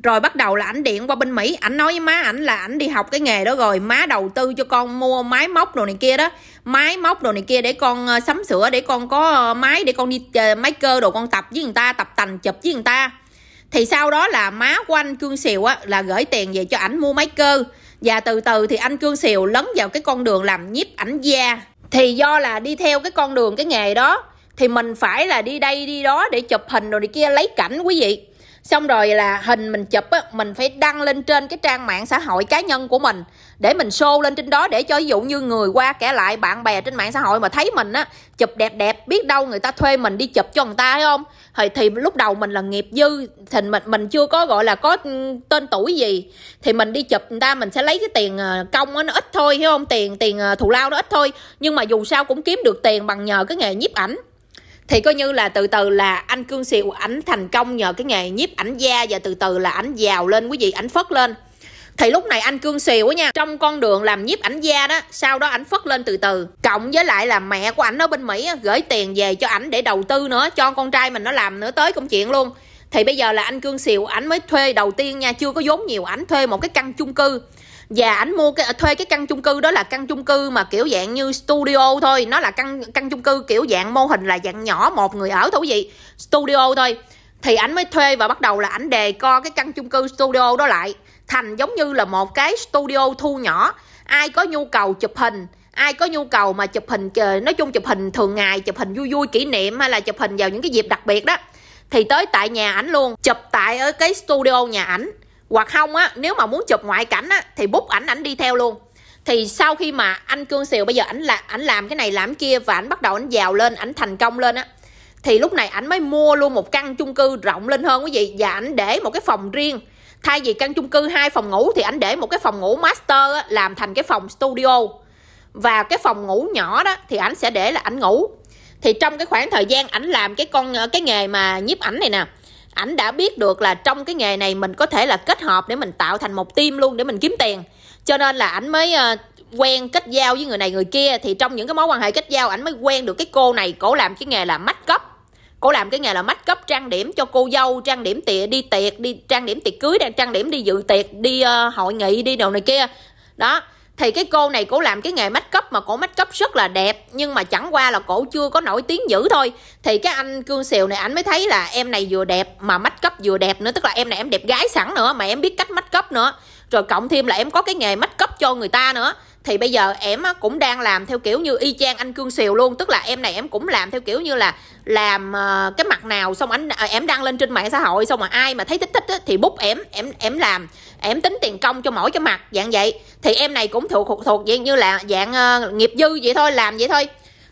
rồi bắt đầu là ảnh điện qua bên mỹ ảnh nói với má ảnh là ảnh đi học cái nghề đó rồi má đầu tư cho con mua máy móc đồ này kia đó máy móc đồ này kia để con ờ, sắm sửa để con có ờ, máy để con đi ờ, máy cơ đồ con tập với người ta tập tành chụp với người ta thì sau đó là má của anh cương xìu á là gửi tiền về cho ảnh mua máy cơ và từ từ thì anh cương xìu lấn vào cái con đường làm nhiếp ảnh gia thì do là đi theo cái con đường cái nghề đó thì mình phải là đi đây đi đó để chụp hình rồi này kia lấy cảnh quý vị xong rồi là hình mình chụp á mình phải đăng lên trên cái trang mạng xã hội cá nhân của mình để mình show lên trên đó để cho ví dụ như người qua kẻ lại bạn bè trên mạng xã hội mà thấy mình á chụp đẹp đẹp biết đâu người ta thuê mình đi chụp cho người ta hay không thì thì lúc đầu mình là nghiệp dư thì mình mình chưa có gọi là có ừ, tên tuổi gì thì mình đi chụp người ta mình sẽ lấy cái tiền ờ, công á nó ít thôi hiểu không tiền tiền ờ, thù lao nó ít thôi nhưng mà dù sao cũng kiếm được tiền bằng nhờ cái nghề nhiếp ảnh thì coi như là từ từ là anh cương xìu ảnh thành công nhờ cái nghề nhiếp ảnh da và từ từ là ảnh giàu lên quý vị ảnh phất lên thì lúc này anh cương xìu á nha trong con đường làm nhiếp ảnh gia đó sau đó ảnh phất lên từ từ cộng với lại là mẹ của ảnh ở bên mỹ á, gửi tiền về cho ảnh để đầu tư nữa cho con trai mình nó làm nữa tới công chuyện luôn thì bây giờ là anh cương xìu ảnh mới thuê đầu tiên nha chưa có vốn nhiều ảnh thuê một cái căn chung cư và dạ, ảnh mua cái thuê cái căn chung cư đó là căn chung cư mà kiểu dạng như studio thôi nó là căn căn chung cư kiểu dạng mô hình là dạng nhỏ một người ở thôi gì studio thôi thì ảnh mới thuê và bắt đầu là ảnh đề co cái căn chung cư studio đó lại thành giống như là một cái studio thu nhỏ ai có nhu cầu chụp hình ai có nhu cầu mà chụp hình ờ, nói chung chụp hình thường ngày chụp hình vui vui kỷ niệm hay là chụp hình vào những cái dịp đặc biệt đó thì tới tại nhà ảnh luôn chụp tại ở cái studio nhà ảnh hoặc không á nếu mà muốn chụp ngoại cảnh á thì bút ảnh ảnh đi theo luôn thì sau khi mà anh cương xìu bây giờ ảnh là ảnh làm cái này làm kia và ảnh bắt đầu ảnh giàu lên ảnh thành công lên á thì lúc này ảnh mới mua luôn một căn chung cư rộng lên hơn quý vị và ảnh để một cái phòng riêng thay vì căn chung cư hai phòng ngủ thì ảnh để một cái phòng ngủ master á, làm thành cái phòng studio và cái phòng ngủ nhỏ đó thì ảnh sẽ để là ảnh ngủ thì trong cái khoảng thời gian ảnh làm cái con ờ, cái nghề mà nhiếp ảnh này nè ảnh đã biết được là trong cái nghề này mình có thể là kết hợp để mình tạo thành một team luôn để mình kiếm tiền cho nên là ảnh mới ờ, quen kết giao với người này người kia thì trong những cái mối quan hệ kết giao ảnh mới quen được cái cô này cổ làm cái nghề là mắt cấp cổ làm cái nghề là mắt cấp trang điểm cho cô dâu trang điểm tiệc đi tiệc đi trang điểm tiệc cưới đang trang điểm đi dự tiệc đi uh, hội nghị đi đồ này kia đó thì cái cô này cổ làm cái nghề make cấp mà cổ make cấp rất là đẹp nhưng mà chẳng qua là cổ chưa có nổi tiếng dữ thôi thì cái anh cương xìu này anh mới thấy là em này vừa đẹp mà make cấp vừa đẹp nữa tức là em này em đẹp gái sẵn nữa mà em biết cách make cấp nữa rồi cộng thêm là em có cái nghề make cấp cho người ta nữa thì bây giờ em cũng đang làm theo kiểu như y chang anh cương xìu luôn tức là em này em cũng làm theo kiểu như là làm ờ, cái mặt nào xong anh ờ, em đăng lên trên mạng xã hội xong mà ai mà thấy thích thích thì bút em em em làm em tính tiền công cho mỗi cái mặt dạng vậy thì em này cũng thuộc thuộc, thuộc dạng như là dạng uh, nghiệp dư vậy thôi làm vậy thôi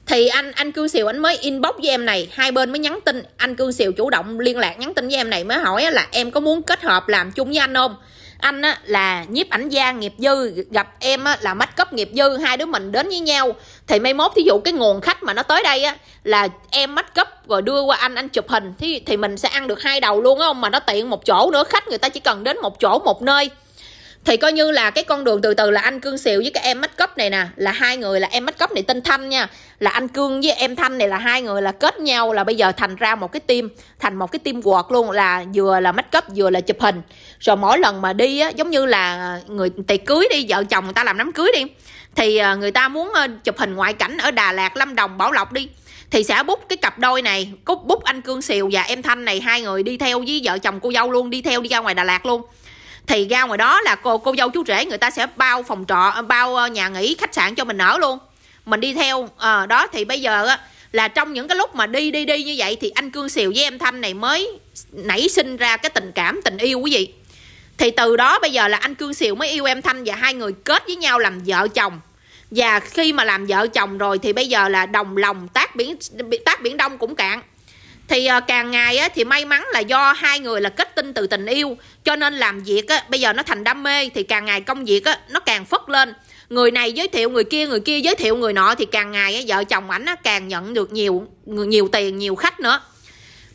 thì anh anh cương xìu anh mới inbox với em này hai bên mới nhắn tin anh cương xìu chủ động liên lạc nhắn tin với em này mới hỏi là em có muốn kết hợp làm chung với anh không anh á là nhiếp ảnh gia nghiệp dư gặp em á là mắt cấp nghiệp dư hai đứa mình đến với nhau thì mai mốt thí dụ cái nguồn khách mà nó tới đây á là em mắt cấp rồi đưa qua anh anh chụp hình thì thì mình sẽ ăn được hai đầu luôn á không mà nó tiện một chỗ nữa khách người ta chỉ cần đến một chỗ một nơi thì coi như là cái con đường từ từ là anh cương xìu với cái em mắt cấp này nè là hai người là em mắt cấp này tên thanh nha là anh cương với em thanh này là hai người là kết nhau là bây giờ thành ra một cái team thành một cái team quật luôn là vừa là mắt cấp vừa là chụp hình rồi mỗi lần mà đi á giống như là người tiệc cưới đi vợ chồng người ta làm đám cưới đi thì ờ, người ta muốn ờ, chụp hình ngoại cảnh ở đà lạt lâm đồng bảo lộc đi thì sẽ bút cái cặp đôi này cúc bút anh cương xìu và em thanh này hai người đi theo với vợ chồng cô dâu luôn đi theo đi ra ngoài đà lạt luôn thì ra ngoài đó là cô cô dâu chú rể người ta sẽ bao phòng trọ ờ, bao ờ, nhà nghỉ khách sạn cho mình ở luôn mình đi theo à, đó thì bây giờ á là trong những cái lúc mà đi đi đi như vậy thì anh cương xìu với em thanh này mới nảy sinh ra cái tình cảm tình yêu quý vị thì từ đó bây giờ là anh cương xìu mới yêu em thanh và hai người kết với nhau làm vợ chồng và khi mà làm vợ chồng rồi thì bây giờ là đồng lòng tác biển tác biển đông cũng cạn thì ờ, càng ngày thì may mắn là do hai người là kết tinh từ tình yêu cho nên làm việc bây giờ nó thành đam mê thì càng ngày công việc nó càng phất lên người này giới thiệu người kia người kia giới thiệu người nọ thì càng ngày vợ chồng ảnh càng nhận được nhiều nhiều tiền nhiều khách nữa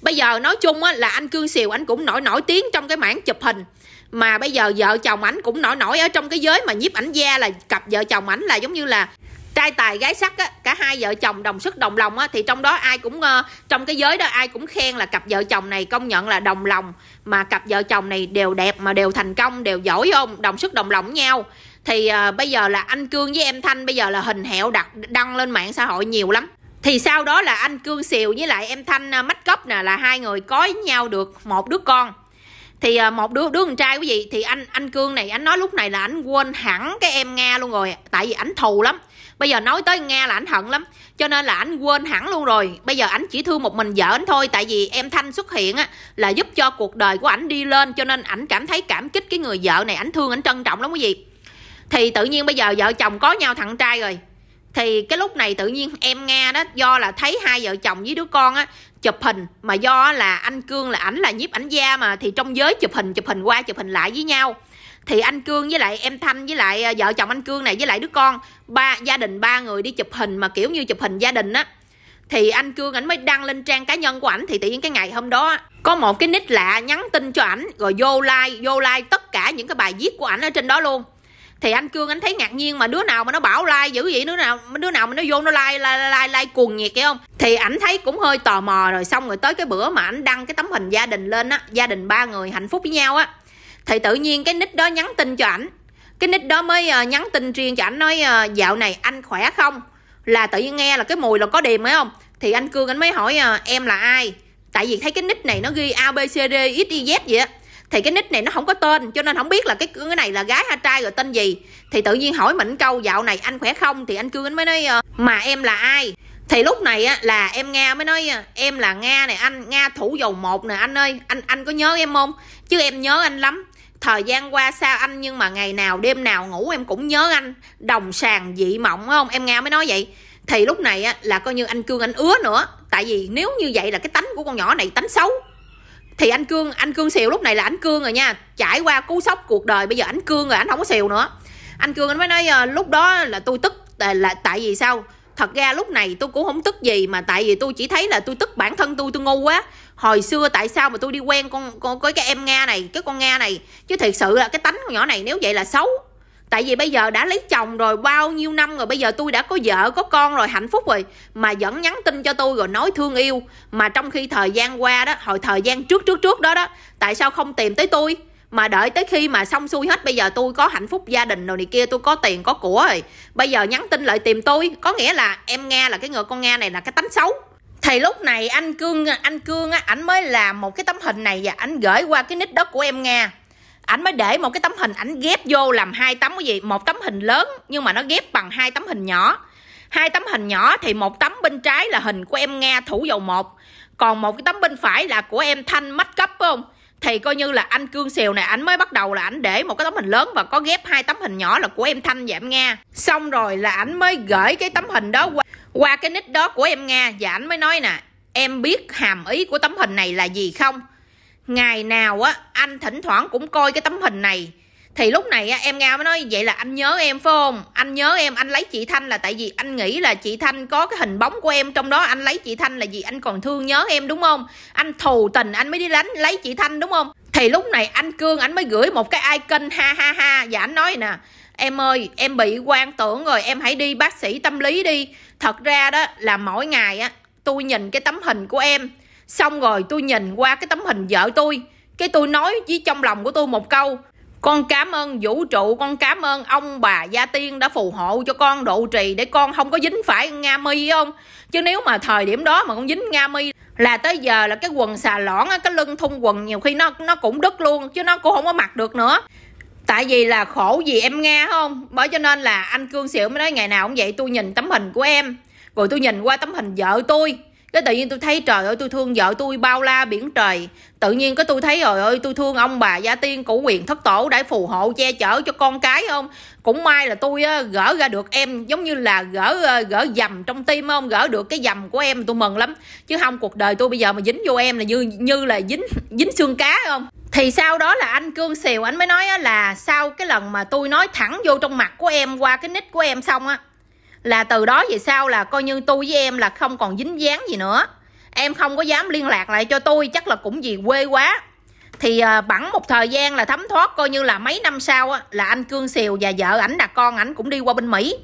bây giờ nói chung là anh cương xìu anh cũng nổi nổi tiếng trong cái mảng chụp hình mà bây giờ vợ chồng ảnh cũng nổi nổi ở trong cái giới mà nhiếp ảnh gia là cặp vợ chồng ảnh là giống như là trai tài gái sắc á, cả hai vợ chồng đồng sức đồng lòng á, thì trong đó ai cũng ờ, trong cái giới đó ai cũng khen là cặp vợ chồng này công nhận là đồng lòng mà cặp vợ chồng này đều đẹp mà đều thành công đều giỏi không đồng sức đồng lòng nhau thì à, bây giờ là anh cương với em thanh bây giờ là hình hẹo đặt đăng lên mạng xã hội nhiều lắm thì sau đó là anh cương xìu với lại em thanh à, mách cốc nè là hai người có nhau được một đứa con thì à, một đứa đứa con trai quý vị thì anh anh cương này anh nói lúc này là anh quên hẳn cái em nga luôn rồi tại vì ảnh thù lắm bây giờ nói tới nga là ảnh hận lắm cho nên là ảnh quên hẳn luôn rồi bây giờ ảnh chỉ thương một mình vợ ảnh thôi tại vì em thanh xuất hiện á là giúp cho cuộc đời của ảnh đi lên cho nên ảnh cảm thấy cảm kích cái người vợ này ảnh thương ảnh trân trọng lắm quý vị thì tự nhiên bây giờ vợ chồng có nhau thằng trai rồi thì cái lúc này tự nhiên em nga đó do là thấy hai vợ chồng với đứa con á chụp hình mà do là anh cương là ảnh là nhiếp ảnh gia mà thì trong giới chụp hình chụp hình qua chụp hình lại với nhau thì anh cương với lại em thanh với lại à, vợ chồng anh cương này với lại đứa con ba gia đình ba người đi chụp hình mà kiểu như chụp hình gia đình á thì anh cương ảnh mới đăng lên trang cá nhân của ảnh thì tự nhiên cái ngày hôm đó có một cái nick lạ nhắn tin cho ảnh rồi vô like vô like tất cả những cái bài viết của ảnh ở trên đó luôn thì anh cương anh thấy ngạc nhiên mà đứa nào mà nó bảo like dữ vậy đứa nào đứa nào mà nó vô nó like like like, like cuồng nhiệt vậy không thì ảnh thấy cũng hơi tò mò rồi xong rồi tới cái bữa mà ảnh đăng cái tấm hình gia đình lên á gia đình ba người hạnh phúc với nhau á thì tự nhiên cái nick đó nhắn tin cho ảnh cái nick đó mới ờ, nhắn tin riêng cho ảnh nói ờ, dạo này anh khỏe không là tự nhiên nghe là cái mùi là có điềm phải không thì anh cương anh mới hỏi ờ, em là ai tại vì thấy cái nick này nó ghi a b c d abcd xyz vậy á thì cái nick này nó không có tên cho nên không biết là cái cái này là gái hay trai rồi tên gì thì tự nhiên hỏi mình câu dạo này anh khỏe không thì anh cương anh mới nói mà em là ai thì lúc này á là em nga mới nói em là nga này anh nga thủ dầu một nè anh ơi anh anh có nhớ em không chứ em nhớ anh lắm thời gian qua sao anh nhưng mà ngày nào đêm nào ngủ em cũng nhớ anh đồng sàng dị mộng không em nga mới nói vậy thì lúc này á, là coi như anh cương anh ứa nữa tại vì nếu như vậy là cái tánh của con nhỏ này tánh xấu thì anh cương anh cương xìu lúc này là anh cương rồi nha trải qua cú sốc cuộc đời bây giờ anh cương rồi anh không có xìu nữa anh cương anh mới nói ờ, lúc đó là tôi tức ờ, là tại vì sao thật ra lúc này tôi cũng không tức gì mà tại vì tôi chỉ thấy là tôi tức bản thân tôi tôi ngu quá hồi xưa tại sao mà tôi đi quen con con với cái em nga này cái con nga này chứ thật sự là cái tánh con nhỏ này nếu vậy là xấu tại vì bây giờ đã lấy chồng rồi bao nhiêu năm rồi bây giờ tôi đã có vợ có con rồi hạnh phúc rồi mà vẫn nhắn tin cho tôi rồi nói thương yêu mà trong khi thời gian qua đó hồi thời gian trước trước trước đó đó tại sao không tìm tới tôi mà đợi tới khi mà xong xuôi hết bây giờ tôi có hạnh phúc gia đình rồi này kia tôi có tiền có của rồi bây giờ nhắn tin lại tìm tôi có nghĩa là em nga là cái người con nga này là cái tánh xấu thì lúc này anh cương anh cương á ảnh mới làm một cái tấm hình này và ảnh gửi qua cái nick đó của em nghe ảnh mới để một cái tấm hình ảnh ghép vô làm hai tấm cái gì một tấm hình lớn nhưng mà nó ghép bằng hai tấm hình nhỏ hai tấm hình nhỏ thì một tấm bên trái là hình của em nghe thủ dầu một còn một cái tấm bên phải là của em thanh mắt cấp phải không thì coi như là anh cương xìu này ảnh mới bắt đầu là ảnh để một cái tấm hình lớn và có ghép hai tấm hình nhỏ là của em thanh và em nghe xong rồi là ảnh mới gửi cái tấm hình đó qua qua cái nick đó của em nga và ảnh mới nói nè em biết hàm ý của tấm hình này là gì không ngày nào á anh thỉnh thoảng cũng coi cái tấm hình này thì lúc này á, em nga mới nói vậy là anh nhớ em phải không anh nhớ em anh lấy chị thanh là tại vì anh nghĩ là chị thanh có cái hình bóng của em trong đó anh lấy chị thanh là vì anh còn thương nhớ em đúng không anh thù tình anh mới đi đánh lấy chị thanh đúng không thì lúc này anh cương anh mới gửi một cái icon ha ha ha và anh nói nè em ơi em bị quan tưởng rồi em hãy đi bác sĩ tâm lý đi thật ra đó là mỗi ngày á tôi nhìn cái tấm hình của em xong rồi tôi nhìn qua cái tấm hình vợ tôi cái tôi nói với trong lòng của tôi một câu con cảm ơn vũ trụ con cảm ơn ông bà gia tiên đã phù hộ cho con độ trì để con không có dính phải nga mi không chứ nếu mà thời điểm đó mà con dính nga mi là tới giờ là cái quần xà lõn á cái lưng thun quần nhiều khi nó nó cũng đứt luôn chứ nó cũng không có mặc được nữa tại vì là khổ gì em nghe không bởi cho nên là anh cương xỉu mới nói ngày nào cũng vậy tôi nhìn tấm hình của em rồi tôi nhìn qua tấm hình vợ tôi cái tự nhiên tôi thấy trời ơi tôi thương vợ tôi bao la biển trời tự nhiên cái tôi thấy rồi ơi tôi thương ông bà gia tiên của quyền thất tổ đã phù hộ che chở cho con cái không cũng may là tôi á, gỡ ra được em giống như là gỡ ờ, gỡ dầm trong tim không gỡ được cái dầm của em tôi mừng lắm chứ không cuộc đời tôi bây giờ mà dính vô em là như như là dính dính xương cá không thì sau đó là anh cương xìu anh mới nói là sau cái lần mà tôi nói thẳng vô trong mặt của em qua cái nick của em xong á là từ đó về sau là coi như tôi với em là không còn dính dáng gì nữa em không có dám liên lạc lại cho tôi chắc là cũng vì quê quá thì à, bẵng một thời gian là thấm thoát coi như là mấy năm sau á là anh cương xìu và vợ ảnh là con ảnh cũng đi qua bên mỹ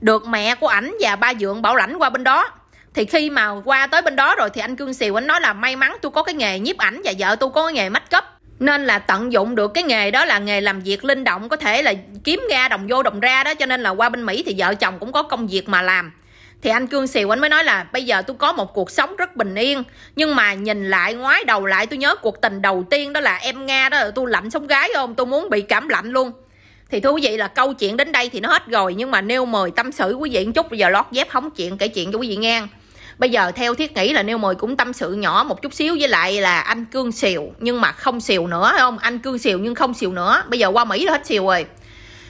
được mẹ của ảnh và ba dượng bảo lãnh qua bên đó thì khi mà qua tới bên đó rồi thì anh cương xìu anh nói là may mắn tôi có cái nghề nhiếp ảnh và vợ tôi có cái nghề make up nên là tận dụng được cái nghề đó là nghề làm việc linh động có thể là kiếm ra đồng vô đồng ra đó cho nên là qua bên mỹ thì vợ chồng cũng có công việc mà làm thì anh cương xìu anh mới nói là bây giờ tôi có một cuộc sống rất bình yên nhưng mà nhìn lại ngoái đầu lại tôi nhớ cuộc tình đầu tiên đó là em nga đó tôi lạnh sống gái không tôi muốn bị cảm lạnh luôn thì thưa quý vị là câu chuyện đến đây thì nó hết rồi nhưng mà nêu mời tâm sự quý vị một chút bây giờ lót dép hóng chuyện kể chuyện cho quý vị nghe bây giờ theo thiết nghĩ là nêu mời cũng tâm sự nhỏ một chút xíu với lại là anh cương xìu nhưng mà không xìu nữa phải không anh cương xìu nhưng không xìu nữa bây giờ qua mỹ là hết xìu rồi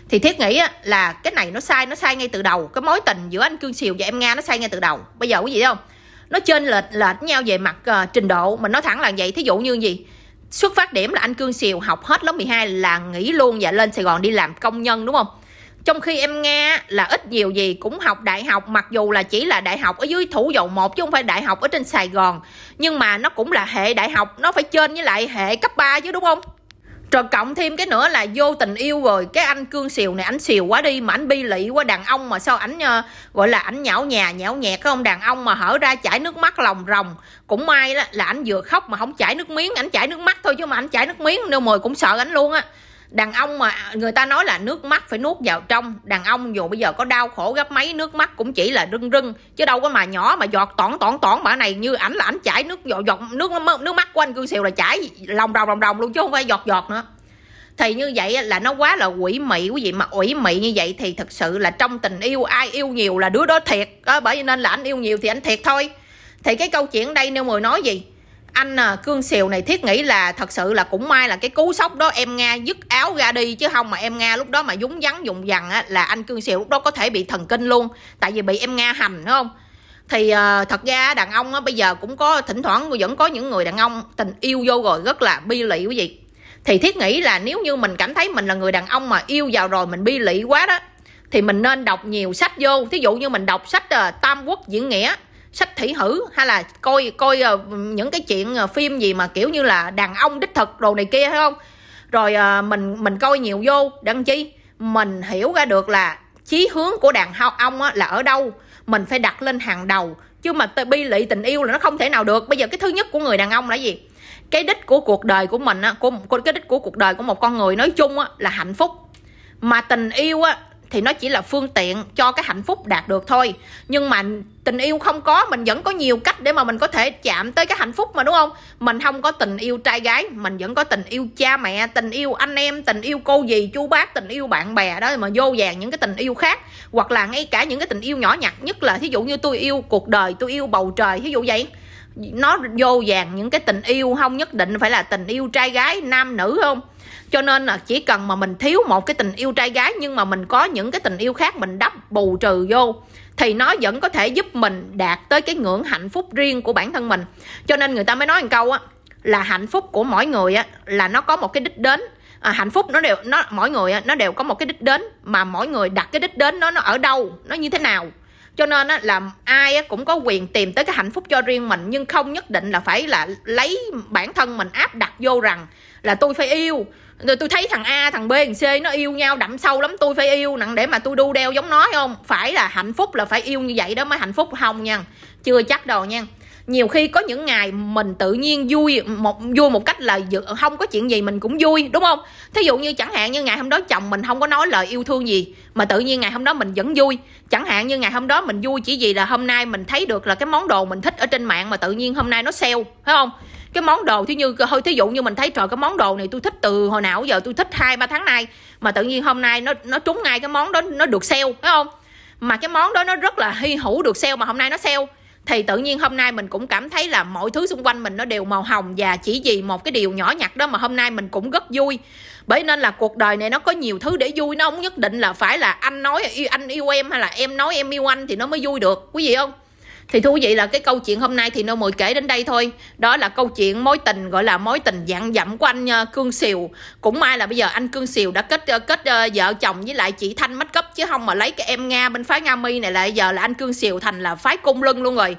thì thiết nghĩ là cái này nó sai nó sai ngay từ đầu cái mối tình giữa anh cương xìu và em nga nó sai ngay từ đầu bây giờ có gì không nó trên lệch lệch nhau về mặt uh, trình độ mình nói thẳng là vậy thí dụ như gì xuất phát điểm là anh cương xìu học hết lớp 12 là nghỉ luôn và lên sài gòn đi làm công nhân đúng không trong khi em nghe là ít nhiều gì cũng học đại học mặc dù là chỉ là đại học ở dưới thủ dầu một chứ không phải đại học ở trên sài gòn nhưng mà nó cũng là hệ đại học nó phải trên với lại hệ cấp 3 chứ đúng không rồi cộng thêm cái nữa là vô tình yêu rồi cái anh cương xìu này anh xìu quá đi mà anh bi lị quá đàn ông mà sao ảnh ờ, gọi là ảnh nhão nhà nhão nhẹt không đàn ông mà hở ra chảy nước mắt lòng ròng cũng may là, là ảnh vừa khóc mà không chảy nước miếng ảnh chảy nước mắt thôi chứ mà ảnh chảy nước miếng đâu mời cũng sợ ảnh luôn á đàn ông mà người ta nói là nước mắt phải nuốt vào trong đàn ông dù bây giờ có đau khổ gấp mấy nước mắt cũng chỉ là rưng rưng chứ đâu có mà nhỏ mà giọt tỏn tỏn tỏn bả này như ảnh là ảnh chảy nước giọt giọt nước nước mắt của anh cương xìu là chảy lòng rồng lòng rồng luôn chứ không phải giọt giọt nữa thì như vậy là nó quá là quỷ mị quý vị mà ủy mị như vậy thì thật sự là trong tình yêu ai yêu nhiều là đứa đó thiệt đó bởi vì nên là anh yêu nhiều thì anh thiệt thôi thì cái câu chuyện đây nêu mười nói gì anh à, cương xìu này thiết nghĩ là thật sự là cũng may là cái cú sốc đó em nga dứt áo ra đi chứ không mà em nga lúc đó mà dúng vắng dùng dằn á, là anh cương xìu lúc đó có thể bị thần kinh luôn tại vì bị em nga hành đúng không thì uh, thật ra đàn ông á, bây giờ cũng có thỉnh thoảng vẫn có những người đàn ông tình yêu vô rồi rất là bi lị quý vị thì thiết nghĩ là nếu như mình cảm thấy mình là người đàn ông mà yêu vào rồi mình bi lị quá đó thì mình nên đọc nhiều sách vô thí dụ như mình đọc sách uh, tam quốc diễn nghĩa sách thủy hử hay là coi coi ờ, những cái chuyện ờ, phim gì mà kiểu như là đàn ông đích thực đồ này kia hay không rồi ờ, mình mình coi nhiều vô đăng chi mình hiểu ra được là chí hướng của đàn ông là ở đâu mình phải đặt lên hàng đầu chứ mà bi lị tình yêu là nó không thể nào được bây giờ cái thứ nhất của người đàn ông là gì cái đích của cuộc đời của mình á của cái đích của cuộc đời của một con người nói chung á là hạnh phúc mà tình yêu á thì nó chỉ là phương tiện cho cái hạnh phúc đạt được thôi nhưng mà tình yêu không có mình vẫn có nhiều cách để mà mình có thể chạm tới cái hạnh phúc mà đúng không mình không có tình yêu trai gái mình vẫn có tình yêu cha mẹ tình yêu anh em tình yêu cô dì chú bác tình yêu bạn bè đó mà vô vàng những cái tình yêu khác hoặc là ngay cả những cái tình yêu nhỏ nhặt nhất là thí dụ như tôi yêu cuộc đời tôi yêu bầu trời thí dụ vậy nó vô vàng những cái tình yêu không nhất định phải là tình yêu trai gái nam nữ không cho nên là chỉ cần mà mình thiếu một cái tình yêu trai gái nhưng mà mình có những cái tình yêu khác mình đắp bù trừ vô thì nó vẫn có thể giúp mình đạt tới cái ngưỡng hạnh phúc riêng của bản thân mình cho nên người ta mới nói một câu á là hạnh phúc của mỗi người á là nó có một cái đích đến à, hạnh phúc nó đều nó mỗi người á, nó đều có một cái đích đến mà mỗi người đặt cái đích đến nó nó ở đâu nó như thế nào cho nên á, là ai á, cũng có quyền tìm tới cái hạnh phúc cho riêng mình nhưng không nhất định là phải là lấy bản thân mình áp đặt vô rằng là tôi phải yêu rồi tôi thấy thằng a thằng b thằng c nó yêu nhau đậm sâu lắm tôi phải yêu nặng để mà tôi đu đeo giống nó không phải là hạnh phúc là phải yêu như vậy đó mới hạnh phúc không nha chưa chắc đâu nha nhiều khi có những ngày mình tự nhiên vui một vui một cách là không có chuyện gì mình cũng vui đúng không thí dụ như chẳng hạn như ngày hôm đó chồng mình không có nói lời yêu thương gì mà tự nhiên ngày hôm đó mình vẫn vui chẳng hạn như ngày hôm đó mình vui chỉ vì là hôm nay mình thấy được là cái món đồ mình thích ở trên mạng mà tự nhiên hôm nay nó sale phải không cái món đồ thí như hơi thí dụ như mình thấy trời cái món đồ này tôi thích từ hồi nào giờ tôi thích hai ba tháng nay mà tự nhiên hôm nay nó nó trúng ngay cái món đó nó được sale phải không mà cái món đó nó rất là hy hữu được sale mà hôm nay nó sale thì tự nhiên hôm nay mình cũng cảm thấy là mọi thứ xung quanh mình nó đều màu hồng và chỉ vì một cái điều nhỏ nhặt đó mà hôm nay mình cũng rất vui bởi nên là cuộc đời này nó có nhiều thứ để vui nó không nhất định là phải là anh nói anh yêu em hay là em nói em yêu anh thì nó mới vui được quý vị không thì thú vị là cái câu chuyện hôm nay thì nô mười kể đến đây thôi đó là câu chuyện mối tình gọi là mối tình dặn dặm của anh ờ, cương xìu cũng may là bây giờ anh cương xìu đã kết ờ, kết ờ, vợ chồng với lại chị thanh mất cấp chứ không mà lấy cái em nga bên phái nga mi này lại giờ là anh cương xìu thành là phái cung lưng luôn rồi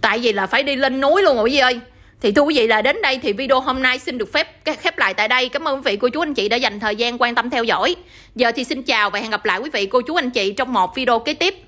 tại vì là phải đi lên núi luôn rồi quý vị ơi thì thưa quý vị là đến đây thì video hôm nay xin được phép khép lại tại đây cảm ơn quý vị cô chú anh chị đã dành thời gian quan tâm theo dõi giờ thì xin chào và hẹn gặp lại quý vị cô chú anh chị trong một video kế tiếp